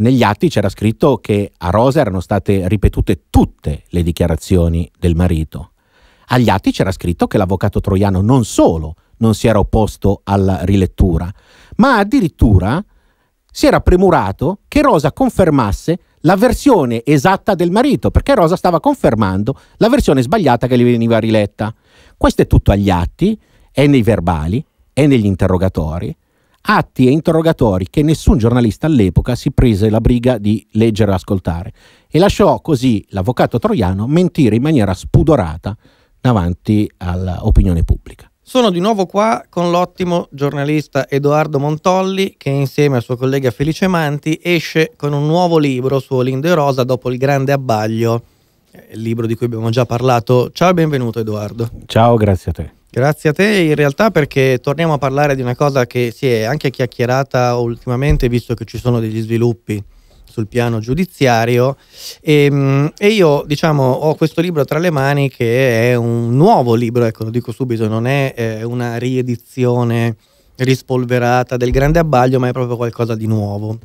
negli atti c'era scritto che a Rosa erano state ripetute tutte le dichiarazioni del marito. Agli atti c'era scritto che l'avvocato troiano non solo non si era opposto alla rilettura, ma addirittura si era premurato che Rosa confermasse la versione esatta del marito, perché Rosa stava confermando la versione sbagliata che gli veniva riletta. Questo è tutto agli atti, è nei verbali, è negli interrogatori atti e interrogatori che nessun giornalista all'epoca si prese la briga di leggere o ascoltare e lasciò così l'avvocato troiano mentire in maniera spudorata davanti all'opinione pubblica. Sono di nuovo qua con l'ottimo giornalista Edoardo Montolli che insieme al suo collega Felice Manti esce con un nuovo libro su Olindo e Rosa dopo il grande abbaglio, eh, il libro di cui abbiamo già parlato. Ciao e benvenuto Edoardo. Ciao, grazie a te. Grazie a te in realtà perché torniamo a parlare di una cosa che si è anche chiacchierata ultimamente visto che ci sono degli sviluppi sul piano giudiziario e, ehm, e io diciamo ho questo libro tra le mani che è un nuovo libro, ecco lo dico subito, non è eh, una riedizione rispolverata del grande abbaglio ma è proprio qualcosa di nuovo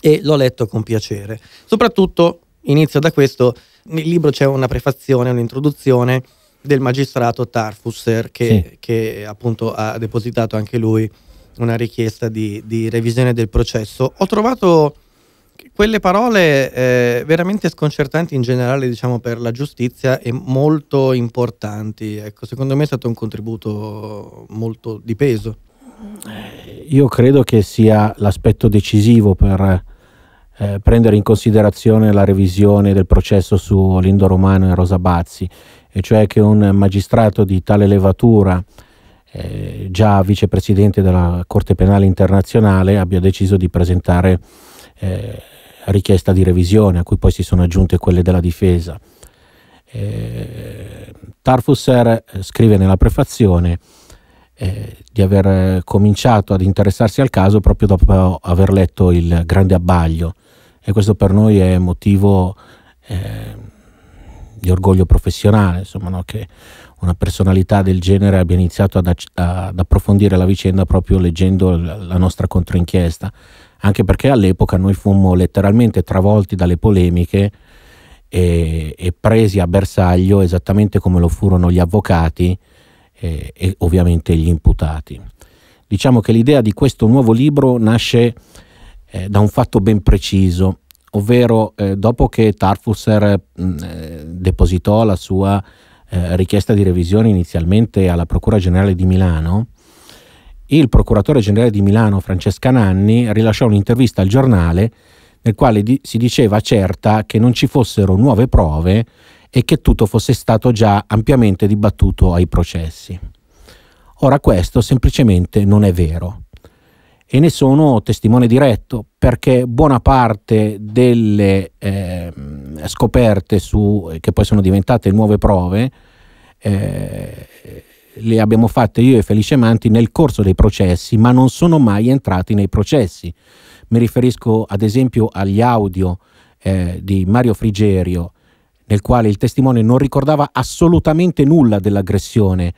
e l'ho letto con piacere. Soprattutto inizio da questo, nel libro c'è una prefazione, un'introduzione del magistrato Tarfusser che, sì. che, appunto ha depositato anche lui una richiesta di, di revisione del processo. Ho trovato quelle parole eh, veramente sconcertanti in generale diciamo, per la giustizia e molto importanti. Ecco, secondo me è stato un contributo molto di peso. Eh, io credo che sia l'aspetto decisivo per eh, prendere in considerazione la revisione del processo su Lindo Romano e Rosa Bazzi e cioè che un magistrato di tale levatura, eh, già vicepresidente della Corte Penale Internazionale, abbia deciso di presentare eh, richiesta di revisione, a cui poi si sono aggiunte quelle della difesa. Eh, Tarfusser eh, scrive nella prefazione eh, di aver cominciato ad interessarsi al caso proprio dopo aver letto il Grande Abbaglio e questo per noi è motivo eh, orgoglio professionale, insomma, no? che una personalità del genere abbia iniziato ad, ad approfondire la vicenda proprio leggendo la nostra controinchiesta, anche perché all'epoca noi fummo letteralmente travolti dalle polemiche e, e presi a bersaglio esattamente come lo furono gli avvocati e, e ovviamente gli imputati. Diciamo che l'idea di questo nuovo libro nasce eh, da un fatto ben preciso, ovvero eh, dopo che Tarfusser mm, eh, depositò la sua eh, richiesta di revisione inizialmente alla Procura Generale di Milano, il Procuratore Generale di Milano Francesca Nanni rilasciò un'intervista al giornale nel quale di- si diceva certa che non ci fossero nuove prove e che tutto fosse stato già ampiamente dibattuto ai processi. Ora questo semplicemente non è vero e ne sono testimone diretto perché buona parte delle eh, scoperte su, che poi sono diventate nuove prove eh, le abbiamo fatte io e Felice Manti nel corso dei processi ma non sono mai entrati nei processi mi riferisco ad esempio agli audio eh, di Mario Frigerio nel quale il testimone non ricordava assolutamente nulla dell'aggressione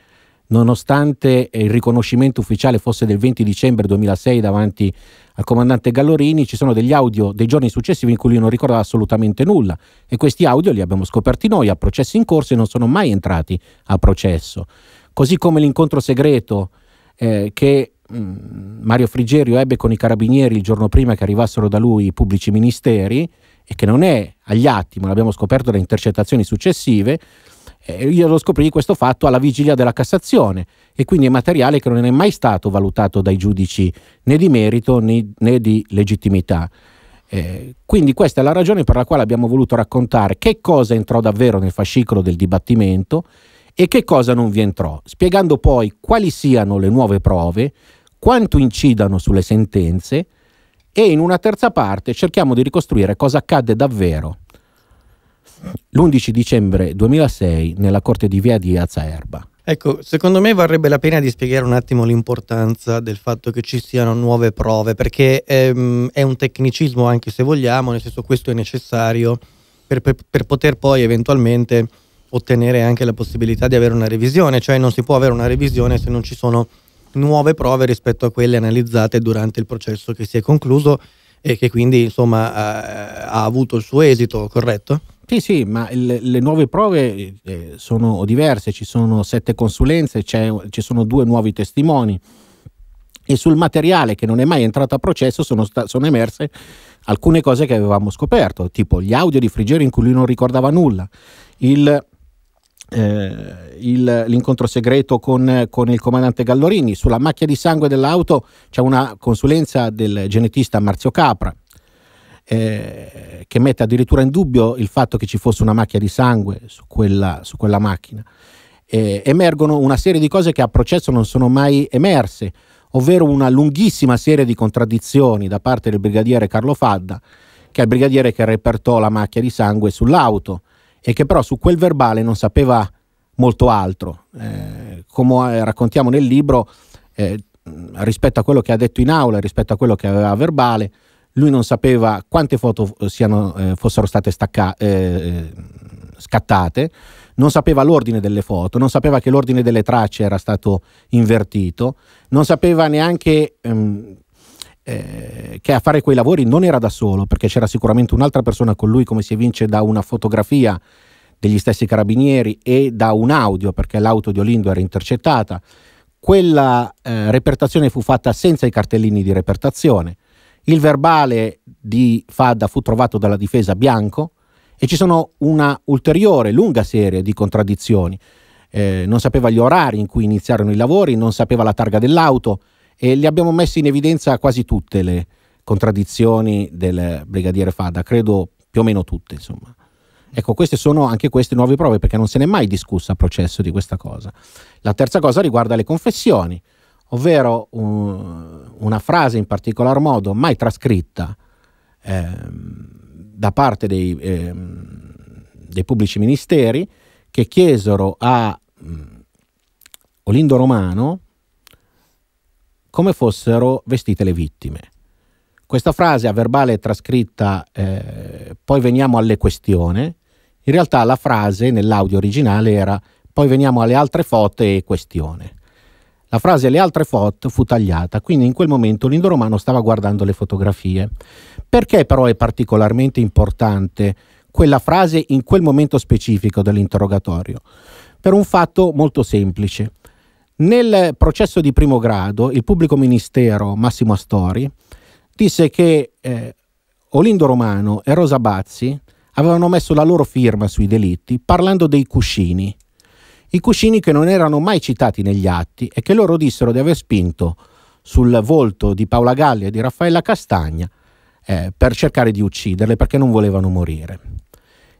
nonostante eh, il riconoscimento ufficiale fosse del 20 dicembre 2006 davanti al comandante Gallorini, ci sono degli audio dei giorni successivi in cui lui non ricordava assolutamente nulla e questi audio li abbiamo scoperti noi a processi in corso e non sono mai entrati a processo. Così come l'incontro segreto eh, che mh, mm, Mario Frigerio ebbe con i carabinieri il giorno prima che arrivassero da lui i pubblici ministeri e che non è agli atti, ma l'abbiamo scoperto da intercettazioni successive, eh, io lo scoprì questo fatto alla vigilia della Cassazione e quindi è materiale che non è mai stato valutato dai giudici né di merito né, né di legittimità. Eh, quindi questa è la ragione per la quale abbiamo voluto raccontare che cosa entrò davvero nel fascicolo del dibattimento e che cosa non vi entrò, spiegando poi quali siano le nuove prove, quanto incidano sulle sentenze e in una terza parte cerchiamo di ricostruire cosa accadde davvero l'11 dicembre 2006 nella corte di via di Azaerba. Ecco, secondo me varrebbe la pena di spiegare un attimo l'importanza del fatto che ci siano nuove prove, perché ehm, è un tecnicismo anche se vogliamo, nel senso questo è necessario per, per, per poter poi eventualmente ottenere anche la possibilità di avere una revisione, cioè non si può avere una revisione se non ci sono nuove prove rispetto a quelle analizzate durante il processo che si è concluso e che quindi insomma, eh, ha avuto il suo esito, corretto? Sì, sì, ma le, le nuove prove eh, sono diverse, ci sono sette consulenze, ci sono due nuovi testimoni e sul materiale che non è mai entrato a processo sono, sta, sono emerse alcune cose che avevamo scoperto, tipo gli audio di Frigeri in cui lui non ricordava nulla, il eh, il, l'incontro segreto con, con, il comandante Gallorini. Sulla macchia di sangue dell'auto c'è una consulenza del genetista Marzio Capra eh, che mette addirittura in dubbio il fatto che ci fosse una macchia di sangue su quella, su quella macchina. Eh, emergono una serie di cose che a processo non sono mai emerse, ovvero una lunghissima serie di contraddizioni da parte del brigadiere Carlo Fadda, che è il brigadiere che repertò la macchia di sangue sull'auto e che però su quel verbale non sapeva molto altro. Eh, come eh, raccontiamo nel libro, eh, rispetto a quello che ha detto in aula, rispetto a quello che aveva a verbale, lui non sapeva quante foto siano, eh, fossero state stacca- eh, scattate, non sapeva l'ordine delle foto, non sapeva che l'ordine delle tracce era stato invertito, non sapeva neanche ehm, eh, che a fare quei lavori non era da solo, perché c'era sicuramente un'altra persona con lui, come si evince da una fotografia degli stessi carabinieri e da un audio, perché l'auto di Olindo era intercettata. Quella eh, repertazione fu fatta senza i cartellini di repertazione. Il verbale di Fadda fu trovato dalla difesa bianco e ci sono una ulteriore lunga serie di contraddizioni. Eh, non sapeva gli orari in cui iniziarono i lavori, non sapeva la targa dell'auto, e li abbiamo messe in evidenza quasi tutte le contraddizioni del brigadiere Fada, credo più o meno tutte, insomma. Ecco, queste sono anche queste nuove prove perché non se n'è mai discussa a processo di questa cosa. La terza cosa riguarda le confessioni, ovvero un, una frase in particolar modo mai trascritta eh, da parte dei, eh, dei, pubblici ministeri che chiesero a mh, mm, Olindo Romano come fossero vestite le vittime. Questa frase a verbale è trascritta eh, poi veniamo alle questioni, in realtà la frase nell'audio originale era poi veniamo alle altre foto e questione. La frase le altre foto fu tagliata, quindi in quel momento l'indoromano stava guardando le fotografie. Perché però è particolarmente importante quella frase in quel momento specifico dell'interrogatorio? Per un fatto molto semplice. Nel processo di primo grado, il pubblico ministero Massimo Astori disse che eh, Olindo Romano e Rosa Bazzi avevano messo la loro firma sui delitti parlando dei cuscini. I cuscini che non erano mai citati negli atti e che loro dissero di aver spinto sul volto di Paola Galli e di Raffaella Castagna eh, per cercare di ucciderle perché non volevano morire.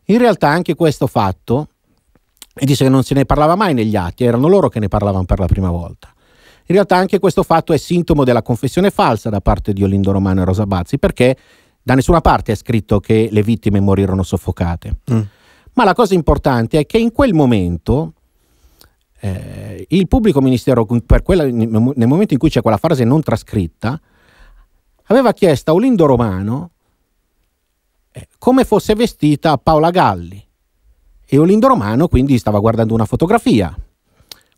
In realtà anche questo fatto e disse che non se ne parlava mai negli atti, erano loro che ne parlavano per la prima volta. In realtà anche questo fatto è sintomo della confessione falsa da parte di Olindo Romano e Rosa Bazzi, perché da nessuna parte è scritto che le vittime morirono soffocate. Mm. Ma la cosa importante è che in quel momento eh, il pubblico ministero, quella, nel momento in cui c'è quella frase non trascritta, aveva chiesto a Olindo Romano eh, come fosse vestita Paola Galli e Olindo Romano quindi stava guardando una fotografia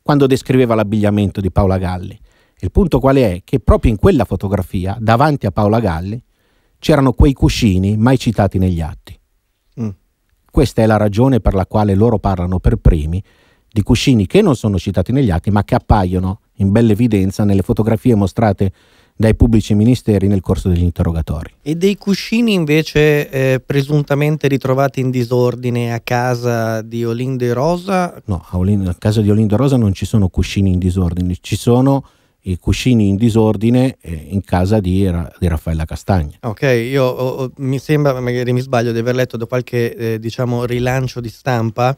quando descriveva l'abbigliamento di Paola Galli. Il punto qual è? Che proprio in quella fotografia, davanti a Paola Galli, c'erano quei cuscini mai citati negli atti. Mm. Questa è la ragione per la quale loro parlano per primi di cuscini che non sono citati negli atti, ma che appaiono in bella evidenza nelle fotografie mostrate dai pubblici ministeri nel corso degli interrogatori. E dei cuscini invece eh, presuntamente ritrovati in disordine a casa di Olinda e Rosa? No, a, Olin- a casa di Olinda e Rosa non ci sono cuscini in disordine, ci sono i cuscini in disordine eh, in casa di, Ra- di Raffaella Castagna. Ok, io oh, mi sembra, magari mi sbaglio, di aver letto da qualche eh, diciamo, rilancio di stampa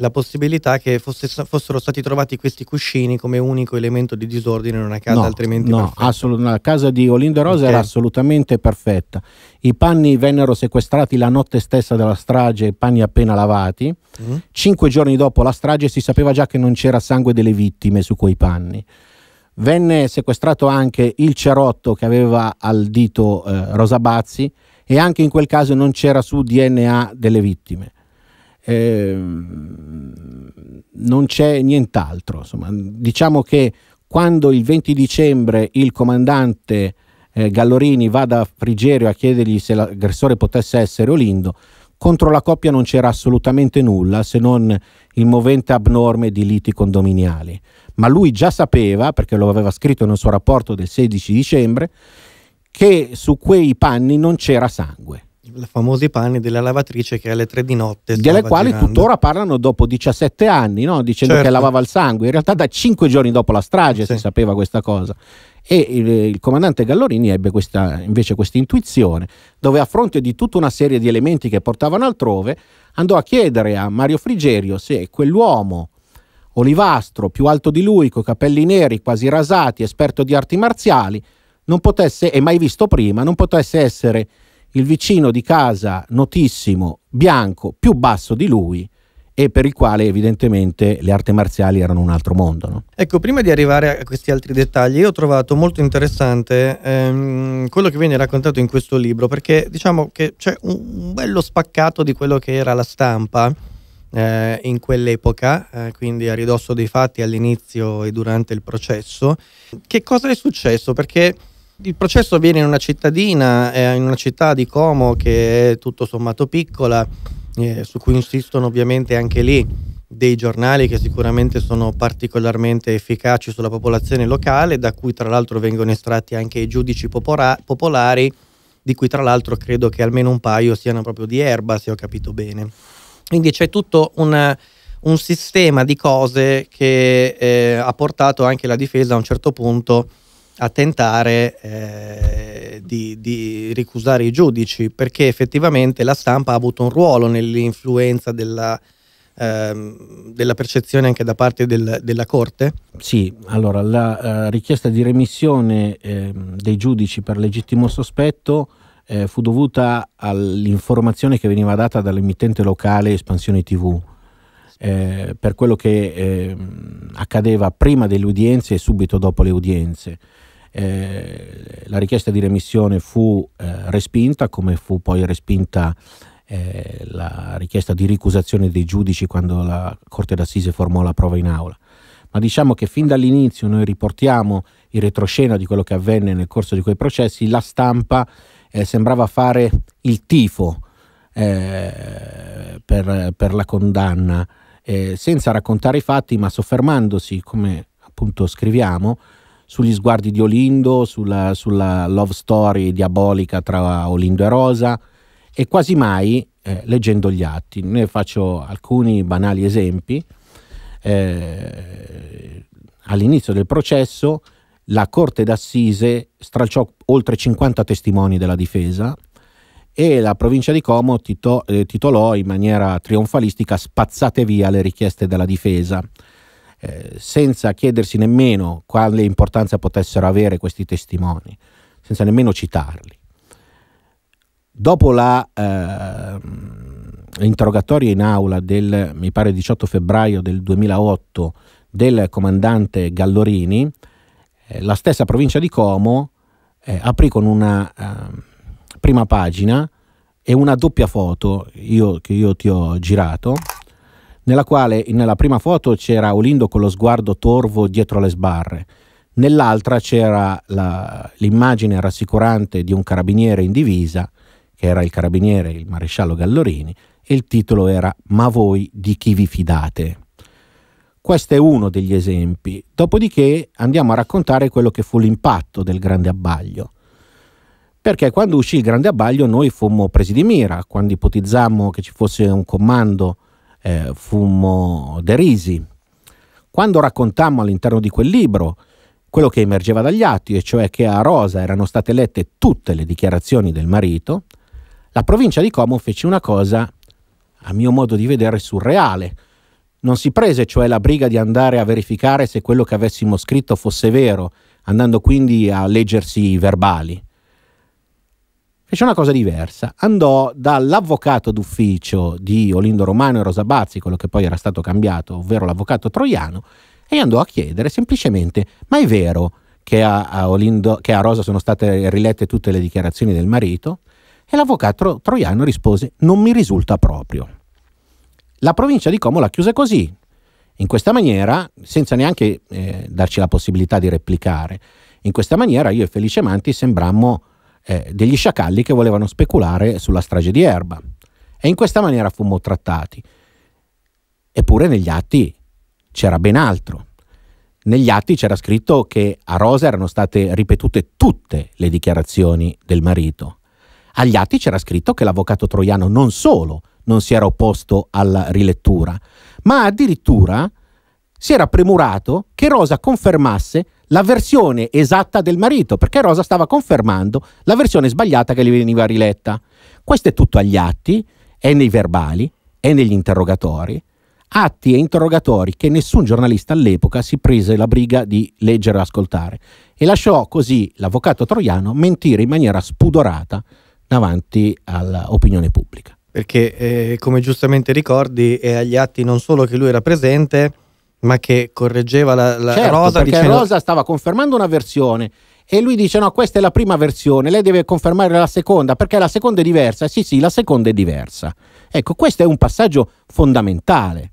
la possibilità che fosse, fossero stati trovati questi cuscini come unico elemento di disordine in una casa no, altrimenti no, assolut- la casa di Olinda Rosa okay. era assolutamente perfetta. I panni vennero sequestrati la notte stessa della strage, panni appena lavati. Mm. Cinque giorni dopo la strage si sapeva già che non c'era sangue delle vittime su quei panni. Venne sequestrato anche il cerotto che aveva al dito eh, Rosabazzi e anche in quel caso non c'era su DNA delle vittime eh, non c'è nient'altro. Insomma, diciamo che quando il 20 dicembre il comandante eh, Gallorini va da Frigerio a chiedergli se l'aggressore potesse essere Olindo, contro la coppia non c'era assolutamente nulla se non il movente abnorme di liti condominiali. Ma lui già sapeva, perché lo aveva scritto nel suo rapporto del 16 dicembre, che su quei panni non c'era sangue i famosi panni della lavatrice che alle tre di notte. Delle quali girando. tuttora parlano dopo 17 anni, no? dicendo certo. che lavava il sangue. In realtà da 5 giorni dopo la strage sì. si sapeva questa cosa. E il, il comandante Gallorini ebbe questa, invece questa intuizione, dove a fronte di tutta una serie di elementi che portavano altrove, andò a chiedere a Mario Frigerio se quell'uomo olivastro, più alto di lui, coi capelli neri, quasi rasati, esperto di arti marziali, non potesse, e mai visto prima, non potesse essere il vicino di casa notissimo, bianco, più basso di lui, e per il quale evidentemente le arti marziali erano un altro mondo. No? Ecco, prima di arrivare a questi altri dettagli, io ho trovato molto interessante ehm, quello che viene raccontato in questo libro, perché diciamo che c'è un bello spaccato di quello che era la stampa eh, in quell'epoca, eh, quindi a ridosso dei fatti all'inizio e durante il processo. Che cosa è successo? Perché il processo avviene in una cittadina, eh, in una città di Como che è tutto sommato piccola, eh, su cui insistono ovviamente anche lì dei giornali che sicuramente sono particolarmente efficaci sulla popolazione locale, da cui tra l'altro vengono estratti anche i giudici popola popolari, di cui tra l'altro credo che almeno un paio siano proprio di erba, se ho capito bene. Quindi c'è tutto una, un sistema di cose che eh, ha portato anche la difesa a un certo punto a tentare eh, di, di, ricusare i giudici, perché effettivamente la stampa ha avuto un ruolo nell'influenza della, ehm, della percezione anche da parte del, della Corte? Sì, allora la eh, richiesta di remissione eh, dei giudici per legittimo sospetto eh, fu dovuta all'informazione che veniva data dall'emittente locale Espansione TV. Eh, per quello che eh, accadeva prima delle udienze e subito dopo le udienze. Eh, la richiesta di remissione fu eh, respinta, come fu poi respinta eh, la richiesta di ricusazione dei giudici quando la Corte d'Assise formò la prova in aula. Ma diciamo che fin dall'inizio noi riportiamo in retroscena di quello che avvenne nel corso di quei processi, la stampa eh, sembrava fare il tifo eh, per, per, la condanna, senza raccontare i fatti, ma soffermandosi, come appunto scriviamo, sugli sguardi di Olindo, sulla, sulla love story diabolica tra Olindo e Rosa e quasi mai eh, leggendo gli atti. Ne faccio alcuni banali esempi. Eh, all'inizio del processo la Corte d'Assise stralciò oltre 50 testimoni della difesa e la provincia di Como eh, titolò in maniera trionfalistica spazzate via le richieste della difesa. Eh, senza chiedersi nemmeno quale importanza potessero avere questi testimoni, senza nemmeno citarli. Dopo ehm, l'interrogatorio eh, in aula del, mi pare, 18 febbraio del 2008 del comandante Gallorini, eh, la stessa provincia di Como eh, aprì con una ehm, prima pagina e una doppia foto io, che io ti ho girato nella quale nella prima foto c'era Olindo con lo sguardo torvo dietro le sbarre, nell'altra c'era la, l'immagine rassicurante di un carabiniere in divisa, che era il carabiniere, il maresciallo Gallorini, e il titolo era Ma voi di chi vi fidate? Questo è uno degli esempi. Dopodiché andiamo a raccontare quello che fu l'impatto del grande abbaglio. Perché quando uscì il grande abbaglio noi fummo presi di mira, quando ipotizzammo che ci fosse un comando eh, fummo derisi. Quando raccontammo all'interno di quel libro quello che emergeva dagli atti, e cioè che a Rosa erano state lette tutte le dichiarazioni del marito, la provincia di Como fece una cosa, a mio modo di vedere, surreale. Non si prese cioè la briga di andare a verificare se quello che avessimo scritto fosse vero, andando quindi a leggersi i verbali fece una cosa diversa. Andò dall'avvocato d'ufficio di Olindo Romano e Rosa Bazzi, quello che poi era stato cambiato, ovvero l'avvocato troiano, e andò a chiedere semplicemente: Ma è vero che a, a, Olindo, che a Rosa sono state rilette tutte le dichiarazioni del marito? E l'avvocato troiano rispose: Non mi risulta proprio. La provincia di Como la chiuse così, in questa maniera, senza neanche eh, darci la possibilità di replicare. In questa maniera io e Felice Manti sembrammo eh, degli sciacalli che volevano speculare sulla strage di Erba. E in questa maniera fummo trattati. Eppure negli atti c'era ben altro. Negli atti c'era scritto che a Rosa erano state ripetute tutte le dichiarazioni del marito. Agli atti c'era scritto che l'avvocato troiano non solo non si era opposto alla rilettura, ma addirittura si era premurato che Rosa confermasse la versione esatta del marito, perché Rosa stava confermando la versione sbagliata che gli veniva riletta. Questo è tutto agli atti, è nei verbali, è negli interrogatori, atti e interrogatori che nessun giornalista all'epoca si prese la briga di leggere o ascoltare e lasciò così l'avvocato troiano mentire in maniera spudorata davanti all'opinione pubblica. Perché eh, come giustamente ricordi è agli atti non solo che lui era presente, ma che correggeva la, la certo, Rosa perché dicendo... Rosa stava confermando una versione e lui dice no questa è la prima versione lei deve confermare la seconda perché la seconda è diversa sì sì la seconda è diversa ecco questo è un passaggio fondamentale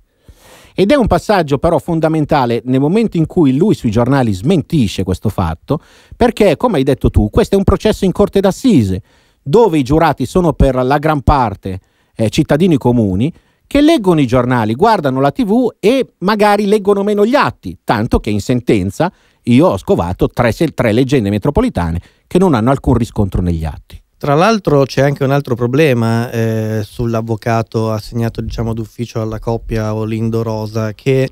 ed è un passaggio però fondamentale nel momento in cui lui sui giornali smentisce questo fatto perché come hai detto tu questo è un processo in corte d'assise dove i giurati sono per la gran parte eh, cittadini comuni che leggono i giornali, guardano la tv e magari leggono meno gli atti, tanto che in sentenza io ho scovato tre, tre leggende metropolitane che non hanno alcun riscontro negli atti. Tra l'altro c'è anche un altro problema eh, sull'avvocato assegnato diciamo d'ufficio alla coppia Olindo Rosa che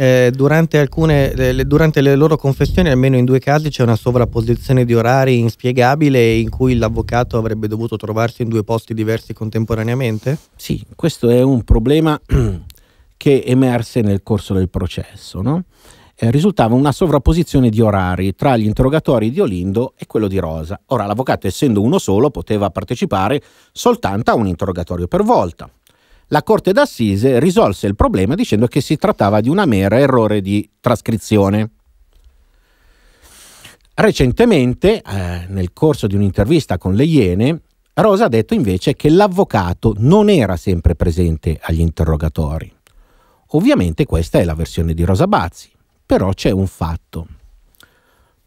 eh, durante, alcune, eh, le, durante le loro confessioni, almeno in due casi, c'è una sovrapposizione di orari inspiegabile in cui l'avvocato avrebbe dovuto trovarsi in due posti diversi contemporaneamente? Sì, questo è un problema che emerse nel corso del processo. No? Eh, risultava una sovrapposizione di orari tra gli interrogatori di Olindo e quello di Rosa. Ora l'avvocato, essendo uno solo, poteva partecipare soltanto a un interrogatorio per volta la Corte d'Assise risolse il problema dicendo che si trattava di una mera errore di trascrizione. Recentemente, eh, nel corso di un'intervista con le Iene, Rosa ha detto invece che l'avvocato non era sempre presente agli interrogatori. Ovviamente questa è la versione di Rosa Bazzi, però c'è un fatto.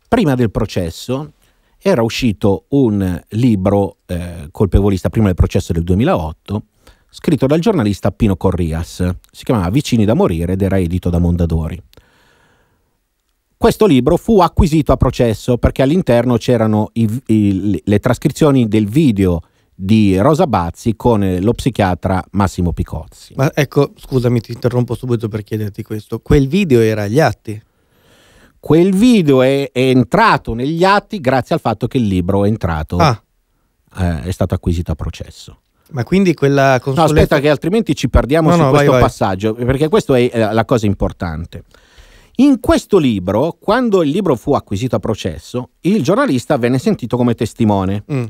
Prima del processo era uscito un libro eh, colpevolista, prima del processo del 2008, scritto dal giornalista Pino Corrias. Si chiamava Vicini da morire ed era edito da Mondadori. Questo libro fu acquisito a processo perché all'interno c'erano i, i, le trascrizioni del video di Rosa Bazzi con eh, lo psichiatra Massimo Picozzi. Ma ecco, scusami, ti interrompo subito per chiederti questo. Quel video era agli atti? Quel video è, è entrato negli atti grazie al fatto che il libro è entrato, ah. eh, è stato acquisito a processo. Ma quindi quella consulenza... No, aspetta che altrimenti ci perdiamo no, su no, questo vai, passaggio, perché questa è eh, la cosa importante. In questo libro, quando il libro fu acquisito a processo, il giornalista venne sentito come testimone. Mm.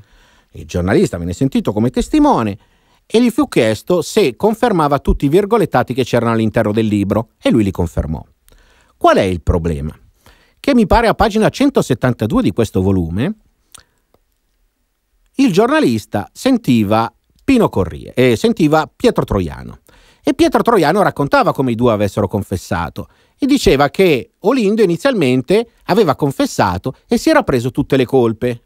Il giornalista venne sentito come testimone e gli fu chiesto se confermava tutti i virgolettati che c'erano all'interno del libro e lui li confermò. Qual è il problema? Che mi pare a pagina 172 di questo volume, il giornalista sentiva Pino Corrie e sentiva Pietro Troiano. E Pietro Troiano raccontava come i due avessero confessato e diceva che Olindo inizialmente aveva confessato e si era preso tutte le colpe.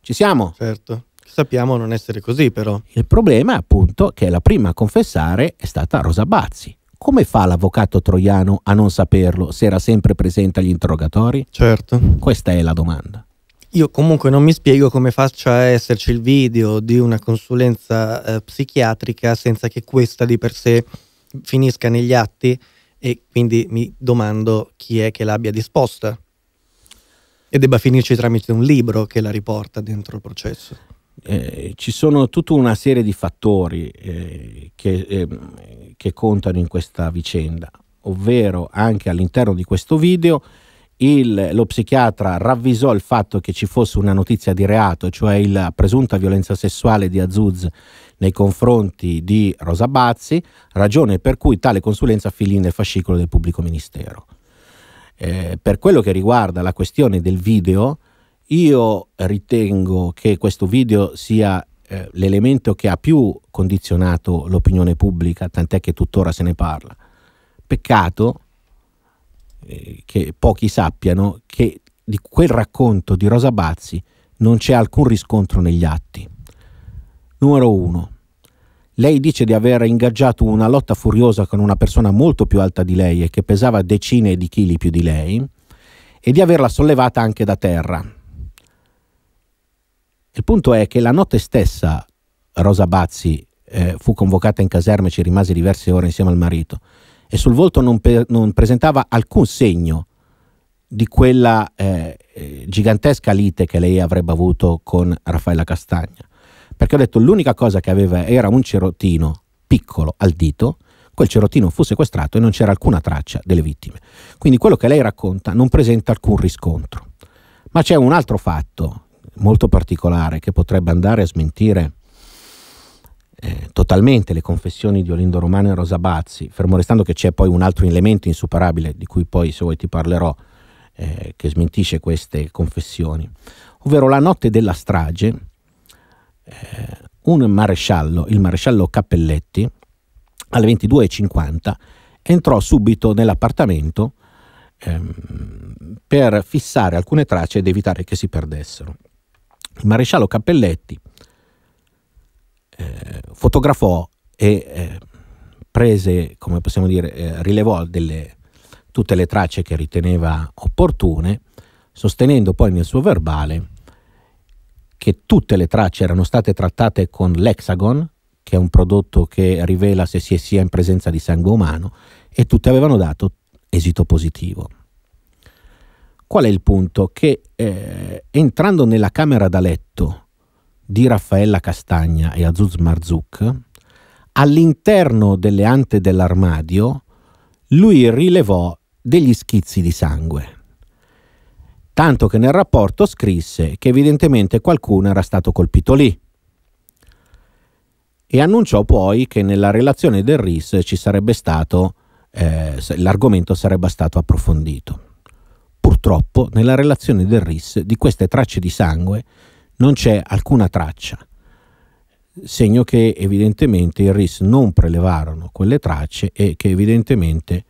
Ci siamo? Certo. Sappiamo non essere così però. Il problema è appunto che la prima a confessare è stata Rosa Bazzi. Come fa l'avvocato troiano a non saperlo se era sempre presente agli interrogatori? Certo. Questa è la domanda. Io comunque non mi spiego come faccia esserci il video di una consulenza eh, psichiatrica senza che questa di per sé finisca negli atti e quindi mi domando chi è che l'abbia disposta e debba finirci tramite un libro che la riporta dentro il processo. Eh, ci sono tutta una serie di fattori eh, che, ehm, che contano in questa vicenda, ovvero anche all'interno di questo video il, lo psichiatra ravvisò il fatto che ci fosse una notizia di reato, cioè la presunta violenza sessuale di Azuz nei confronti di Rosa Bazzi, ragione per cui tale consulenza finì nel fascicolo del pubblico ministero. Eh, per quello che riguarda la questione del video, io ritengo che questo video sia eh, l'elemento che ha più condizionato l'opinione pubblica, tant'è che tuttora se ne parla. Peccato eh, che pochi sappiano che di quel racconto di Rosa Bazzi non c'è alcun riscontro negli atti. Numero 1. Lei dice di aver ingaggiato una lotta furiosa con una persona molto più alta di lei e che pesava decine di chili più di lei e di averla sollevata anche da terra. Il punto è che la notte stessa Rosa Bazzi eh, fu convocata in caserma e ci rimase diverse ore insieme al marito e sul volto non, per, non presentava alcun segno di quella eh, eh, gigantesca lite che lei avrebbe avuto con Raffaella Castagna. Perché ho detto l'unica cosa che aveva era un cerottino piccolo al dito, quel cerottino fu sequestrato e non c'era alcuna traccia delle vittime. Quindi quello che lei racconta non presenta alcun riscontro. Ma c'è un altro fatto molto particolare che potrebbe andare a smentire eh, totalmente le confessioni di Olindo Romano e Rosa Bazzi, fermo restando che c'è poi un altro elemento insuperabile di cui poi se vuoi ti parlerò, eh, che smentisce queste confessioni, ovvero la notte della strage, eh, un maresciallo, il maresciallo Cappelletti, alle 22.50 entrò subito nell'appartamento ehm, per fissare alcune tracce ed evitare che si perdessero. Il maresciallo Cappelletti eh, fotografò e eh, prese, come possiamo dire, eh, rilevò delle, tutte le tracce che riteneva opportune, sostenendo poi nel suo verbale che tutte le tracce erano state trattate con l'Hexagon, che è un prodotto che rivela se si è sia in presenza di sangue umano, e tutte avevano dato esito positivo. Qual è il punto? Che eh, entrando nella camera da letto di Raffaella Castagna e Azuz Marzouk, all'interno delle ante dell'armadio lui rilevò degli schizzi di sangue. Tanto che nel rapporto scrisse che evidentemente qualcuno era stato colpito lì. E annunciò poi che nella relazione del RIS ci sarebbe stato, eh, l'argomento sarebbe stato approfondito. Purtroppo nella relazione del RIS di queste tracce di sangue non c'è alcuna traccia, segno che evidentemente i RIS non prelevarono quelle tracce e che evidentemente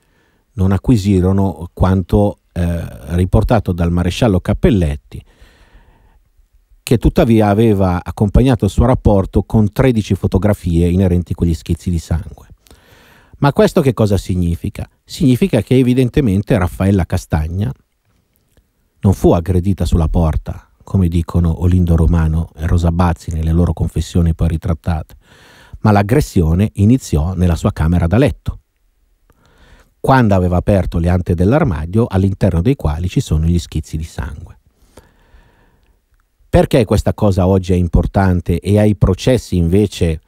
non acquisirono quanto eh, riportato dal maresciallo Cappelletti, che tuttavia aveva accompagnato il suo rapporto con 13 fotografie inerenti a quegli schizzi di sangue. Ma questo che cosa significa? Significa che evidentemente Raffaella Castagna non fu aggredita sulla porta come dicono Olindo Romano e Rosa Bazzi nelle loro confessioni poi ritrattate, ma l'aggressione iniziò nella sua camera da letto, quando aveva aperto le ante dell'armadio all'interno dei quali ci sono gli schizzi di sangue. Perché questa cosa oggi è importante e ai processi invece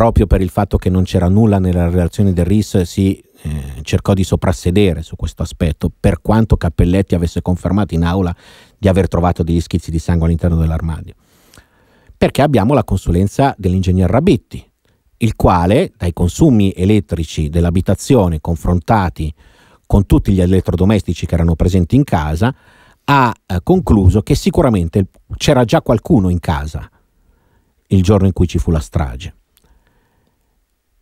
proprio per il fatto che non c'era nulla nella relazione del RIS si eh, cercò di soprassedere su questo aspetto, per quanto Cappelletti avesse confermato in aula di aver trovato degli schizzi di sangue all'interno dell'armadio. Perché abbiamo la consulenza dell'ingegner Rabitti, il quale dai consumi elettrici dell'abitazione confrontati con tutti gli elettrodomestici che erano presenti in casa, ha eh, concluso che sicuramente c'era già qualcuno in casa il giorno in cui ci fu la strage.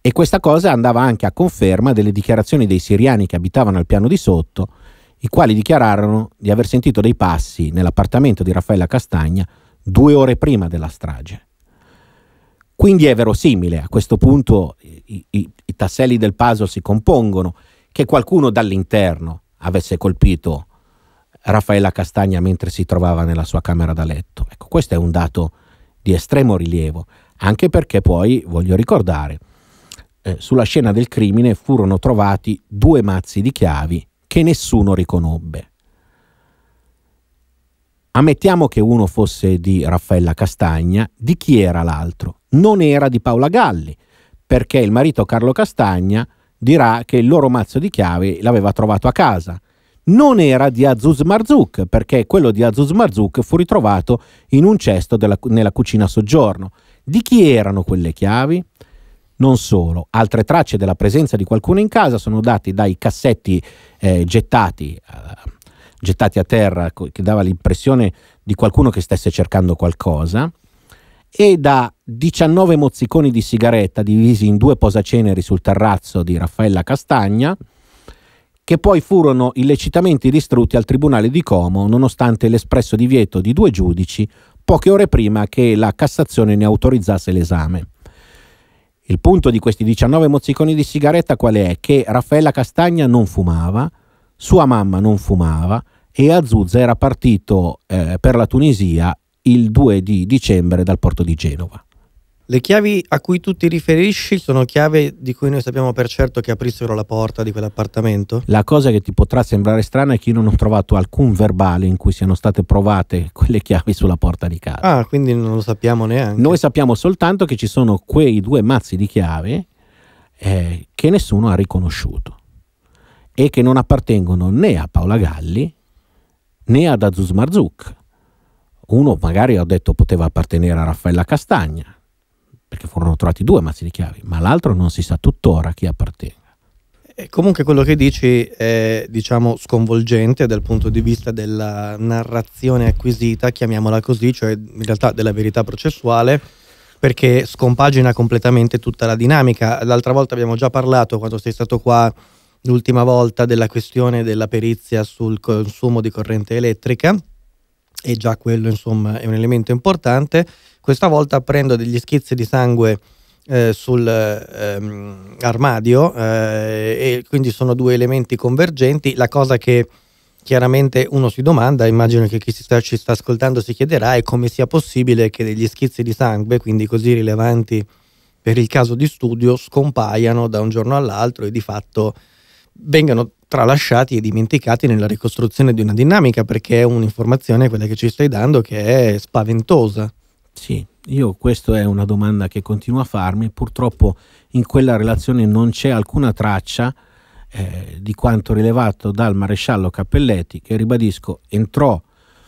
E questa cosa andava anche a conferma delle dichiarazioni dei siriani che abitavano al piano di sotto, i quali dichiararono di aver sentito dei passi nell'appartamento di Raffaella Castagna due ore prima della strage. Quindi è verosimile, a questo punto i, i, i tasselli del puzzle si compongono, che qualcuno dall'interno avesse colpito Raffaella Castagna mentre si trovava nella sua camera da letto. Ecco, questo è un dato di estremo rilievo, anche perché poi, voglio ricordare, eh, sulla scena del crimine furono trovati due mazzi di chiavi che nessuno riconobbe. Ammettiamo che uno fosse di Raffaella Castagna, di chi era l'altro? Non era di Paola Galli, perché il marito Carlo Castagna dirà che il loro mazzo di chiavi l'aveva trovato a casa. Non era di Azuz Marzuk, perché quello di Azuz Marzuk fu ritrovato in un cesto della, nella cucina a soggiorno. Di chi erano quelle chiavi? Non solo, altre tracce della presenza di qualcuno in casa sono date dai cassetti eh, gettati, eh, gettati a terra, che dava l'impressione di qualcuno che stesse cercando qualcosa, e da 19 mozziconi di sigaretta divisi in due posaceneri sul terrazzo di Raffaella Castagna, che poi furono illecitamente distrutti al Tribunale di Como, nonostante l'espresso divieto di due giudici poche ore prima che la Cassazione ne autorizzasse l'esame. Il punto di questi 19 mozziconi di sigaretta qual è? Che Raffaella Castagna non fumava, sua mamma non fumava e Azuzza era partito eh, per la Tunisia il 2 di dicembre dal porto di Genova. Le chiavi a cui tu ti riferisci sono chiavi di cui noi sappiamo per certo che aprissero la porta di quell'appartamento? La cosa che ti potrà sembrare strana è che io non ho trovato alcun verbale in cui siano state provate quelle chiavi sulla porta di casa. Ah, quindi non lo sappiamo neanche. Noi sappiamo soltanto che ci sono quei due mazzi di chiave eh, che nessuno ha riconosciuto e che non appartengono né a Paola Galli né ad Azuz Marzouk. Uno magari ho detto poteva appartenere a Raffaella Castagna perché furono trovati due mazzi di chiavi, ma l'altro non si sa tuttora a chi appartenga. E comunque quello che dici è diciamo sconvolgente dal punto di vista della narrazione acquisita, chiamiamola così, cioè in realtà della verità processuale, perché scompagina completamente tutta la dinamica. L'altra volta abbiamo già parlato quando sei stato qua l'ultima volta della questione della perizia sul consumo di corrente elettrica e già quello insomma è un elemento importante questa volta prendo degli schizzi di sangue eh, sull'armadio ehm, eh, e quindi sono due elementi convergenti. La cosa che chiaramente uno si domanda, immagino che chi sta, ci sta ascoltando si chiederà, è come sia possibile che degli schizzi di sangue, quindi così rilevanti per il caso di studio, scompaiano da un giorno all'altro e di fatto vengano tralasciati e dimenticati nella ricostruzione di una dinamica, perché è un'informazione, quella che ci stai dando, che è spaventosa. Sì, io questa è una domanda che continuo a farmi, purtroppo in quella relazione non c'è alcuna traccia eh, di quanto rilevato dal maresciallo Cappelletti che, ribadisco, entrò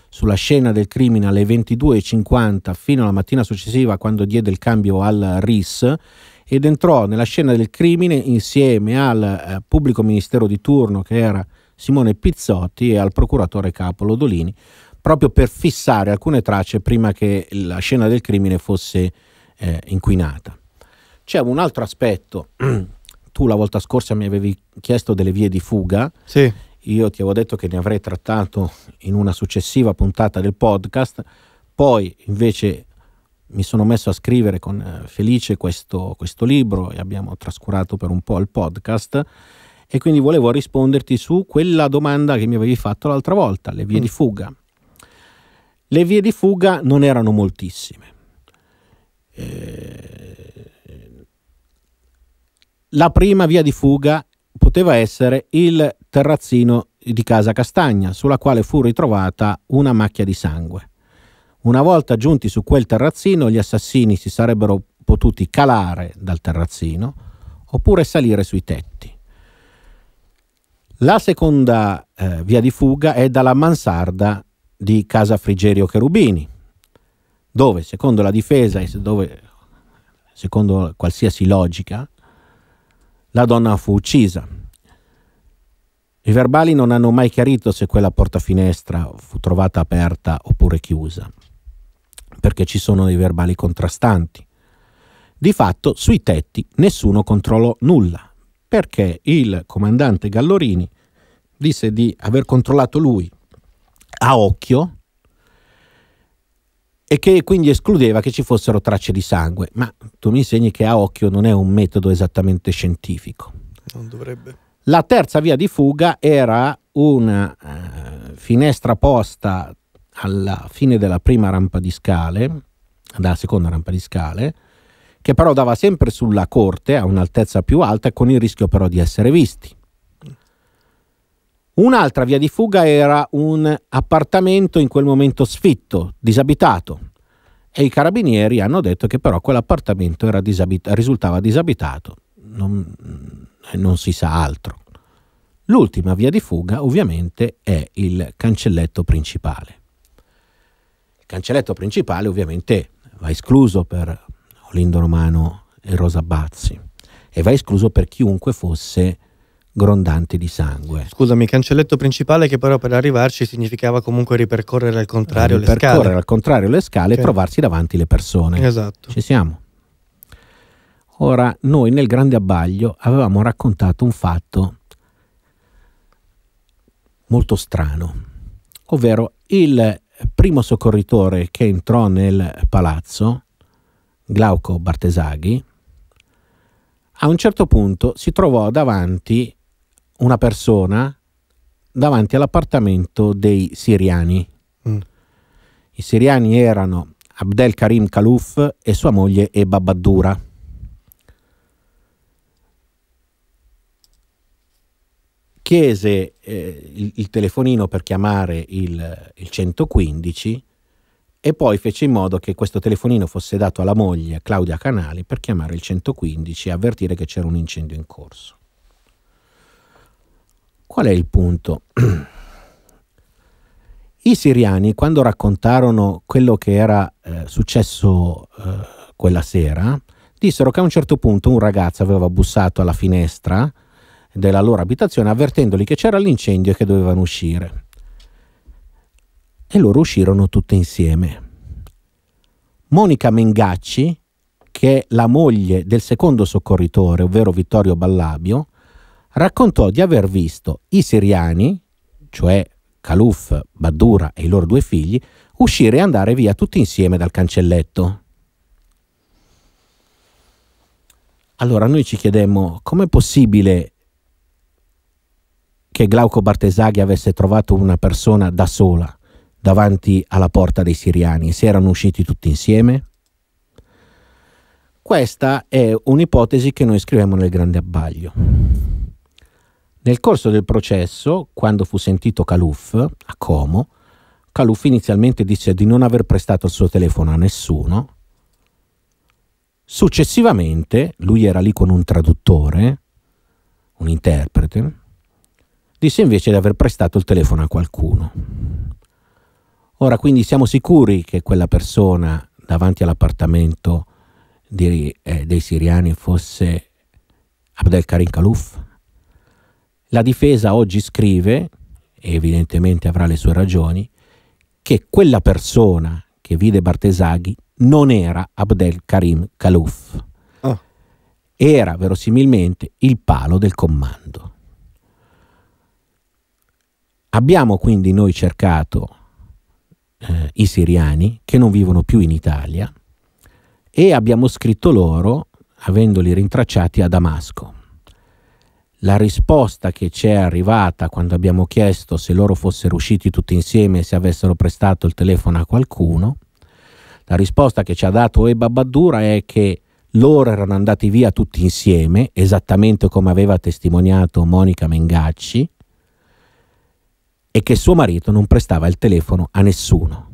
sulla scena del crimine alle 22.50 fino alla mattina successiva quando diede il cambio al RIS ed entrò nella scena del crimine insieme al eh, pubblico ministero di turno che era Simone Pizzotti e al procuratore capo Lodolini proprio per fissare alcune tracce prima che la scena del crimine fosse eh, inquinata. C'è un altro aspetto, tu la volta scorsa mi avevi chiesto delle vie di fuga, sì. io ti avevo detto che ne avrei trattato in una successiva puntata del podcast, poi invece mi sono messo a scrivere con eh, Felice questo, questo libro e abbiamo trascurato per un po' il podcast e quindi volevo risponderti su quella domanda che mi avevi fatto l'altra volta, le vie mm. di fuga. Le vie di fuga non erano moltissime. Eh, la prima via di fuga poteva essere il terrazzino di Casa Castagna, sulla quale fu ritrovata una macchia di sangue. Una volta giunti su quel terrazzino, gli assassini si sarebbero potuti calare dal terrazzino oppure salire sui tetti. La seconda eh, via di fuga è dalla mansarda di Casa Frigerio Cherubini, dove secondo la difesa e dove, secondo qualsiasi logica la donna fu uccisa. I verbali non hanno mai chiarito se quella portafinestra fu trovata aperta oppure chiusa, perché ci sono dei verbali contrastanti. Di fatto sui tetti nessuno controllò nulla, perché il comandante Gallorini disse di aver controllato lui a occhio e che quindi escludeva che ci fossero tracce di sangue. Ma tu mi insegni che a occhio non è un metodo esattamente scientifico. Non dovrebbe. La terza via di fuga era una eh, finestra posta alla fine della prima rampa di scale, dalla seconda rampa di scale, che però dava sempre sulla corte a un'altezza più alta con il rischio però di essere visti. Un'altra via di fuga era un appartamento in quel momento sfitto, disabitato. E i carabinieri hanno detto che però quell'appartamento disabita- risultava disabitato. Non, non si sa altro. L'ultima via di fuga ovviamente è il cancelletto principale. Il cancelletto principale ovviamente va escluso per Olindo Romano e Rosa Bazzi e va escluso per chiunque fosse grondante di sangue. Scusami, cancelletto principale che però per arrivarci significava comunque ripercorrere al contrario ripercorrere le scale. Ripercorrere al contrario le scale okay. e trovarsi davanti le persone. Esatto. Ci siamo. Ora, noi nel grande abbaglio avevamo raccontato un fatto molto strano, ovvero il primo soccorritore che entrò nel palazzo, Glauco Bartesaghi, a un certo punto si trovò davanti una persona davanti all'appartamento dei siriani. Mm. I siriani erano Abdel Karim Khaluf e sua moglie Eba Baddura. Chiese eh, il, il, telefonino per chiamare il, il 115 e poi fece in modo che questo telefonino fosse dato alla moglie Claudia Canali per chiamare il 115 e avvertire che c'era un incendio in corso. Qual è il punto? I siriani, quando raccontarono quello che era eh, successo eh, quella sera, dissero che a un certo punto un ragazzo aveva bussato alla finestra della loro abitazione avvertendoli che c'era l'incendio e che dovevano uscire. E loro uscirono tutte insieme. Monica Mengacci, che è la moglie del secondo soccorritore, ovvero Vittorio Ballabio, raccontò di aver visto i siriani, cioè Caluf, Badura e i loro due figli, uscire e andare via tutti insieme dal cancelletto. Allora noi ci chiedemmo com'è possibile che Glauco Bartesaghi avesse trovato una persona da sola davanti alla porta dei siriani, se erano usciti tutti insieme? Questa è un'ipotesi che noi scriviamo nel grande abbaglio. Nel corso del processo, quando fu sentito Calouf a Como, Calouf inizialmente disse di non aver prestato il suo telefono a nessuno. Successivamente, lui era lì con un traduttore, un interprete, disse invece di aver prestato il telefono a qualcuno. Ora quindi siamo sicuri che quella persona davanti all'appartamento dei, eh, dei siriani fosse Abdelkarim Kalouf? La difesa oggi scrive, e evidentemente avrà le sue ragioni, che quella persona che vide Bartesaghi non era Abdel Karim Kalouf, ah. era verosimilmente il palo del comando. Abbiamo quindi noi cercato eh, i siriani che non vivono più in Italia e abbiamo scritto loro, avendoli rintracciati a Damasco la risposta che ci è arrivata quando abbiamo chiesto se loro fossero usciti tutti insieme e se avessero prestato il telefono a qualcuno, la risposta che ci ha dato Eba Baddura è che loro erano andati via tutti insieme, esattamente come aveva testimoniato Monica Mengacci, e che suo marito non prestava il telefono a nessuno.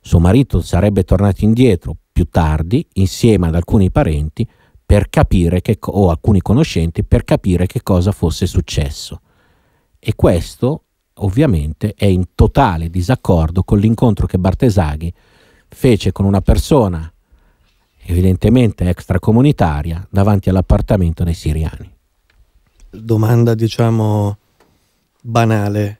Suo marito sarebbe tornato indietro più tardi, insieme ad alcuni parenti, per capire che, o alcuni conoscenti per capire che cosa fosse successo. E questo ovviamente è in totale disaccordo con l'incontro che Bartesaghi fece con una persona evidentemente extracomunitaria davanti all'appartamento dei siriani. Domanda diciamo banale.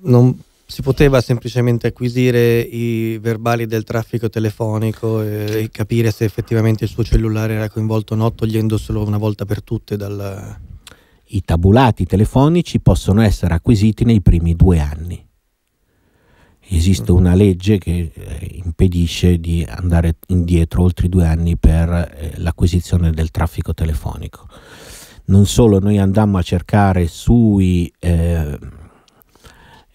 Non si poteva semplicemente acquisire i verbali del traffico telefonico e, e, capire se effettivamente il suo cellulare era coinvolto o no, togliendoselo una volta per tutte dal... I tabulati telefonici possono essere acquisiti nei primi due anni. Esiste una legge che eh, impedisce di andare indietro oltre i due anni per eh, l'acquisizione del traffico telefonico. Non solo noi andammo a cercare sui... Eh,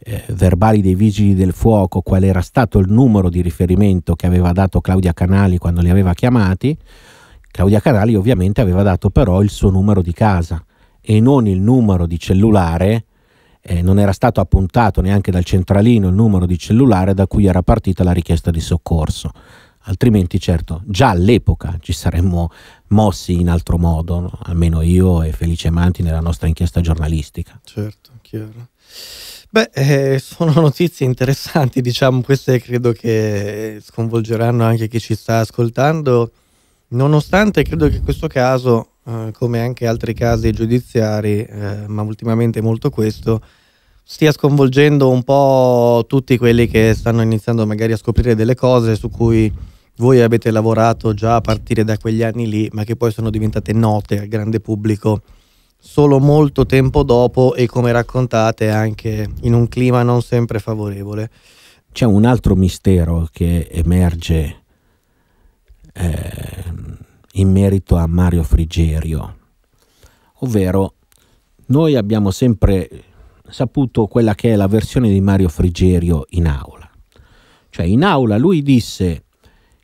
eh, verbali dei vigili del fuoco qual era stato il numero di riferimento che aveva dato Claudia Canali quando li aveva chiamati, Claudia Canali ovviamente aveva dato però il suo numero di casa e non il numero di cellulare, eh, non era stato appuntato neanche dal centralino il numero di cellulare da cui era partita la richiesta di soccorso. Altrimenti, certo, già all'epoca ci saremmo mossi in altro modo, no? almeno io e Felice Manti nella nostra inchiesta giornalistica. Certo, chiaro. Beh, eh, sono notizie interessanti, diciamo, queste credo che sconvolgeranno anche chi ci sta ascoltando, nonostante credo che questo caso, eh, come anche altri casi giudiziari, eh, ma ultimamente molto questo, stia sconvolgendo un po' tutti quelli che stanno iniziando magari a scoprire delle cose su cui voi avete lavorato già a partire da quegli anni lì, ma che poi sono diventate note al grande pubblico solo molto tempo dopo e come raccontate anche in un clima non sempre favorevole. C'è un altro mistero che emerge eh, in merito a Mario Frigerio, ovvero noi abbiamo sempre saputo quella che è la versione di Mario Frigerio in aula. Cioè in aula lui disse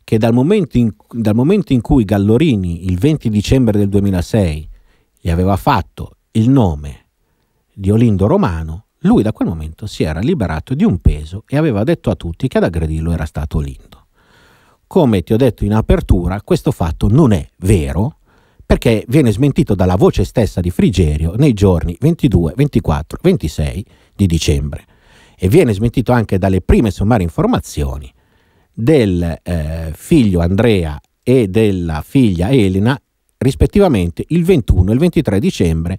che dal momento in, dal momento in cui Gallorini, il 20 dicembre del 2006, gli aveva fatto il nome di Olindo Romano, lui da quel momento si era liberato di un peso e aveva detto a tutti che ad aggredirlo era stato Olindo. Come ti ho detto in apertura, questo fatto non è vero perché viene smentito dalla voce stessa di Frigerio nei giorni 22, 24, 26 di dicembre e viene smentito anche dalle prime sommarie informazioni del eh, figlio Andrea e della figlia Elena rispettivamente il 21 e il 23 dicembre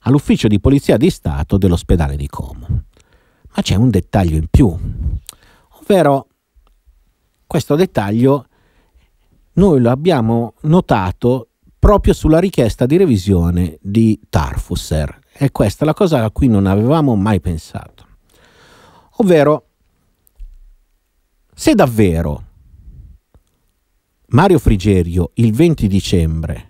all'ufficio di polizia di Stato dell'ospedale di Como. Ma c'è un dettaglio in più, ovvero questo dettaglio noi lo abbiamo notato proprio sulla richiesta di revisione di Tarfusser e questa è la cosa a cui non avevamo mai pensato. Ovvero, se davvero Mario Frigerio il 20 dicembre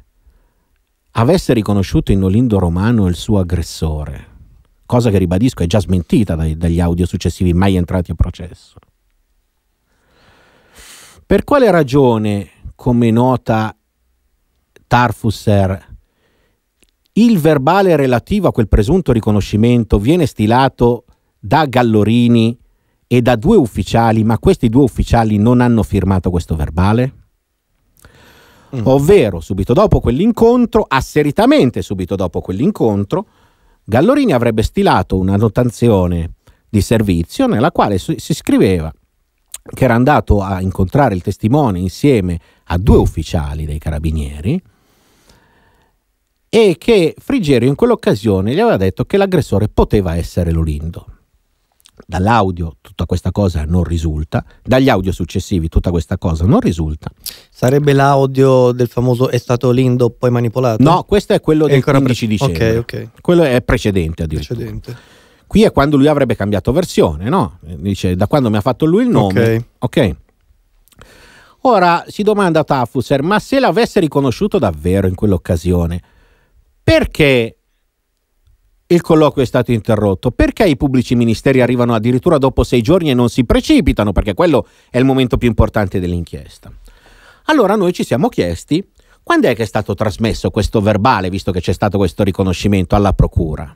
avesse riconosciuto in Olindo Romano il suo aggressore, cosa che ribadisco è già smentita dai, dagli audio successivi mai entrati a processo. Per quale ragione, come nota Tarfusser, il verbale relativo a quel presunto riconoscimento viene stilato da Gallorini e da due ufficiali, ma questi due ufficiali non hanno firmato questo verbale? Mm. Ovvero, subito dopo quell'incontro, asseritamente subito dopo quell'incontro, Gallorini avrebbe stilato una notazione di servizio nella quale si scriveva che era andato a incontrare il testimone insieme a due ufficiali dei carabinieri e che Frigerio in quell'occasione gli aveva detto che l'aggressore poteva essere Lolindo dall'audio tutta questa cosa non risulta, dagli audio successivi tutta questa cosa non risulta. Sarebbe l'audio del famoso è stato Lindo poi manipolato? No, questo è quello è del 15 pre- dicembre. Ok, ok. Quello è precedente addirittura. Precedente. Qui è quando lui avrebbe cambiato versione, no? Dice da quando mi ha fatto lui il nome. Ok. Ok. Ora si domanda Tafuser, ma se l'avesse riconosciuto davvero in quell'occasione, perché il colloquio è stato interrotto. Perché i pubblici ministeri arrivano addirittura dopo sei giorni e non si precipitano? Perché quello è il momento più importante dell'inchiesta. Allora noi ci siamo chiesti quando è che è stato trasmesso questo verbale, visto che c'è stato questo riconoscimento alla Procura.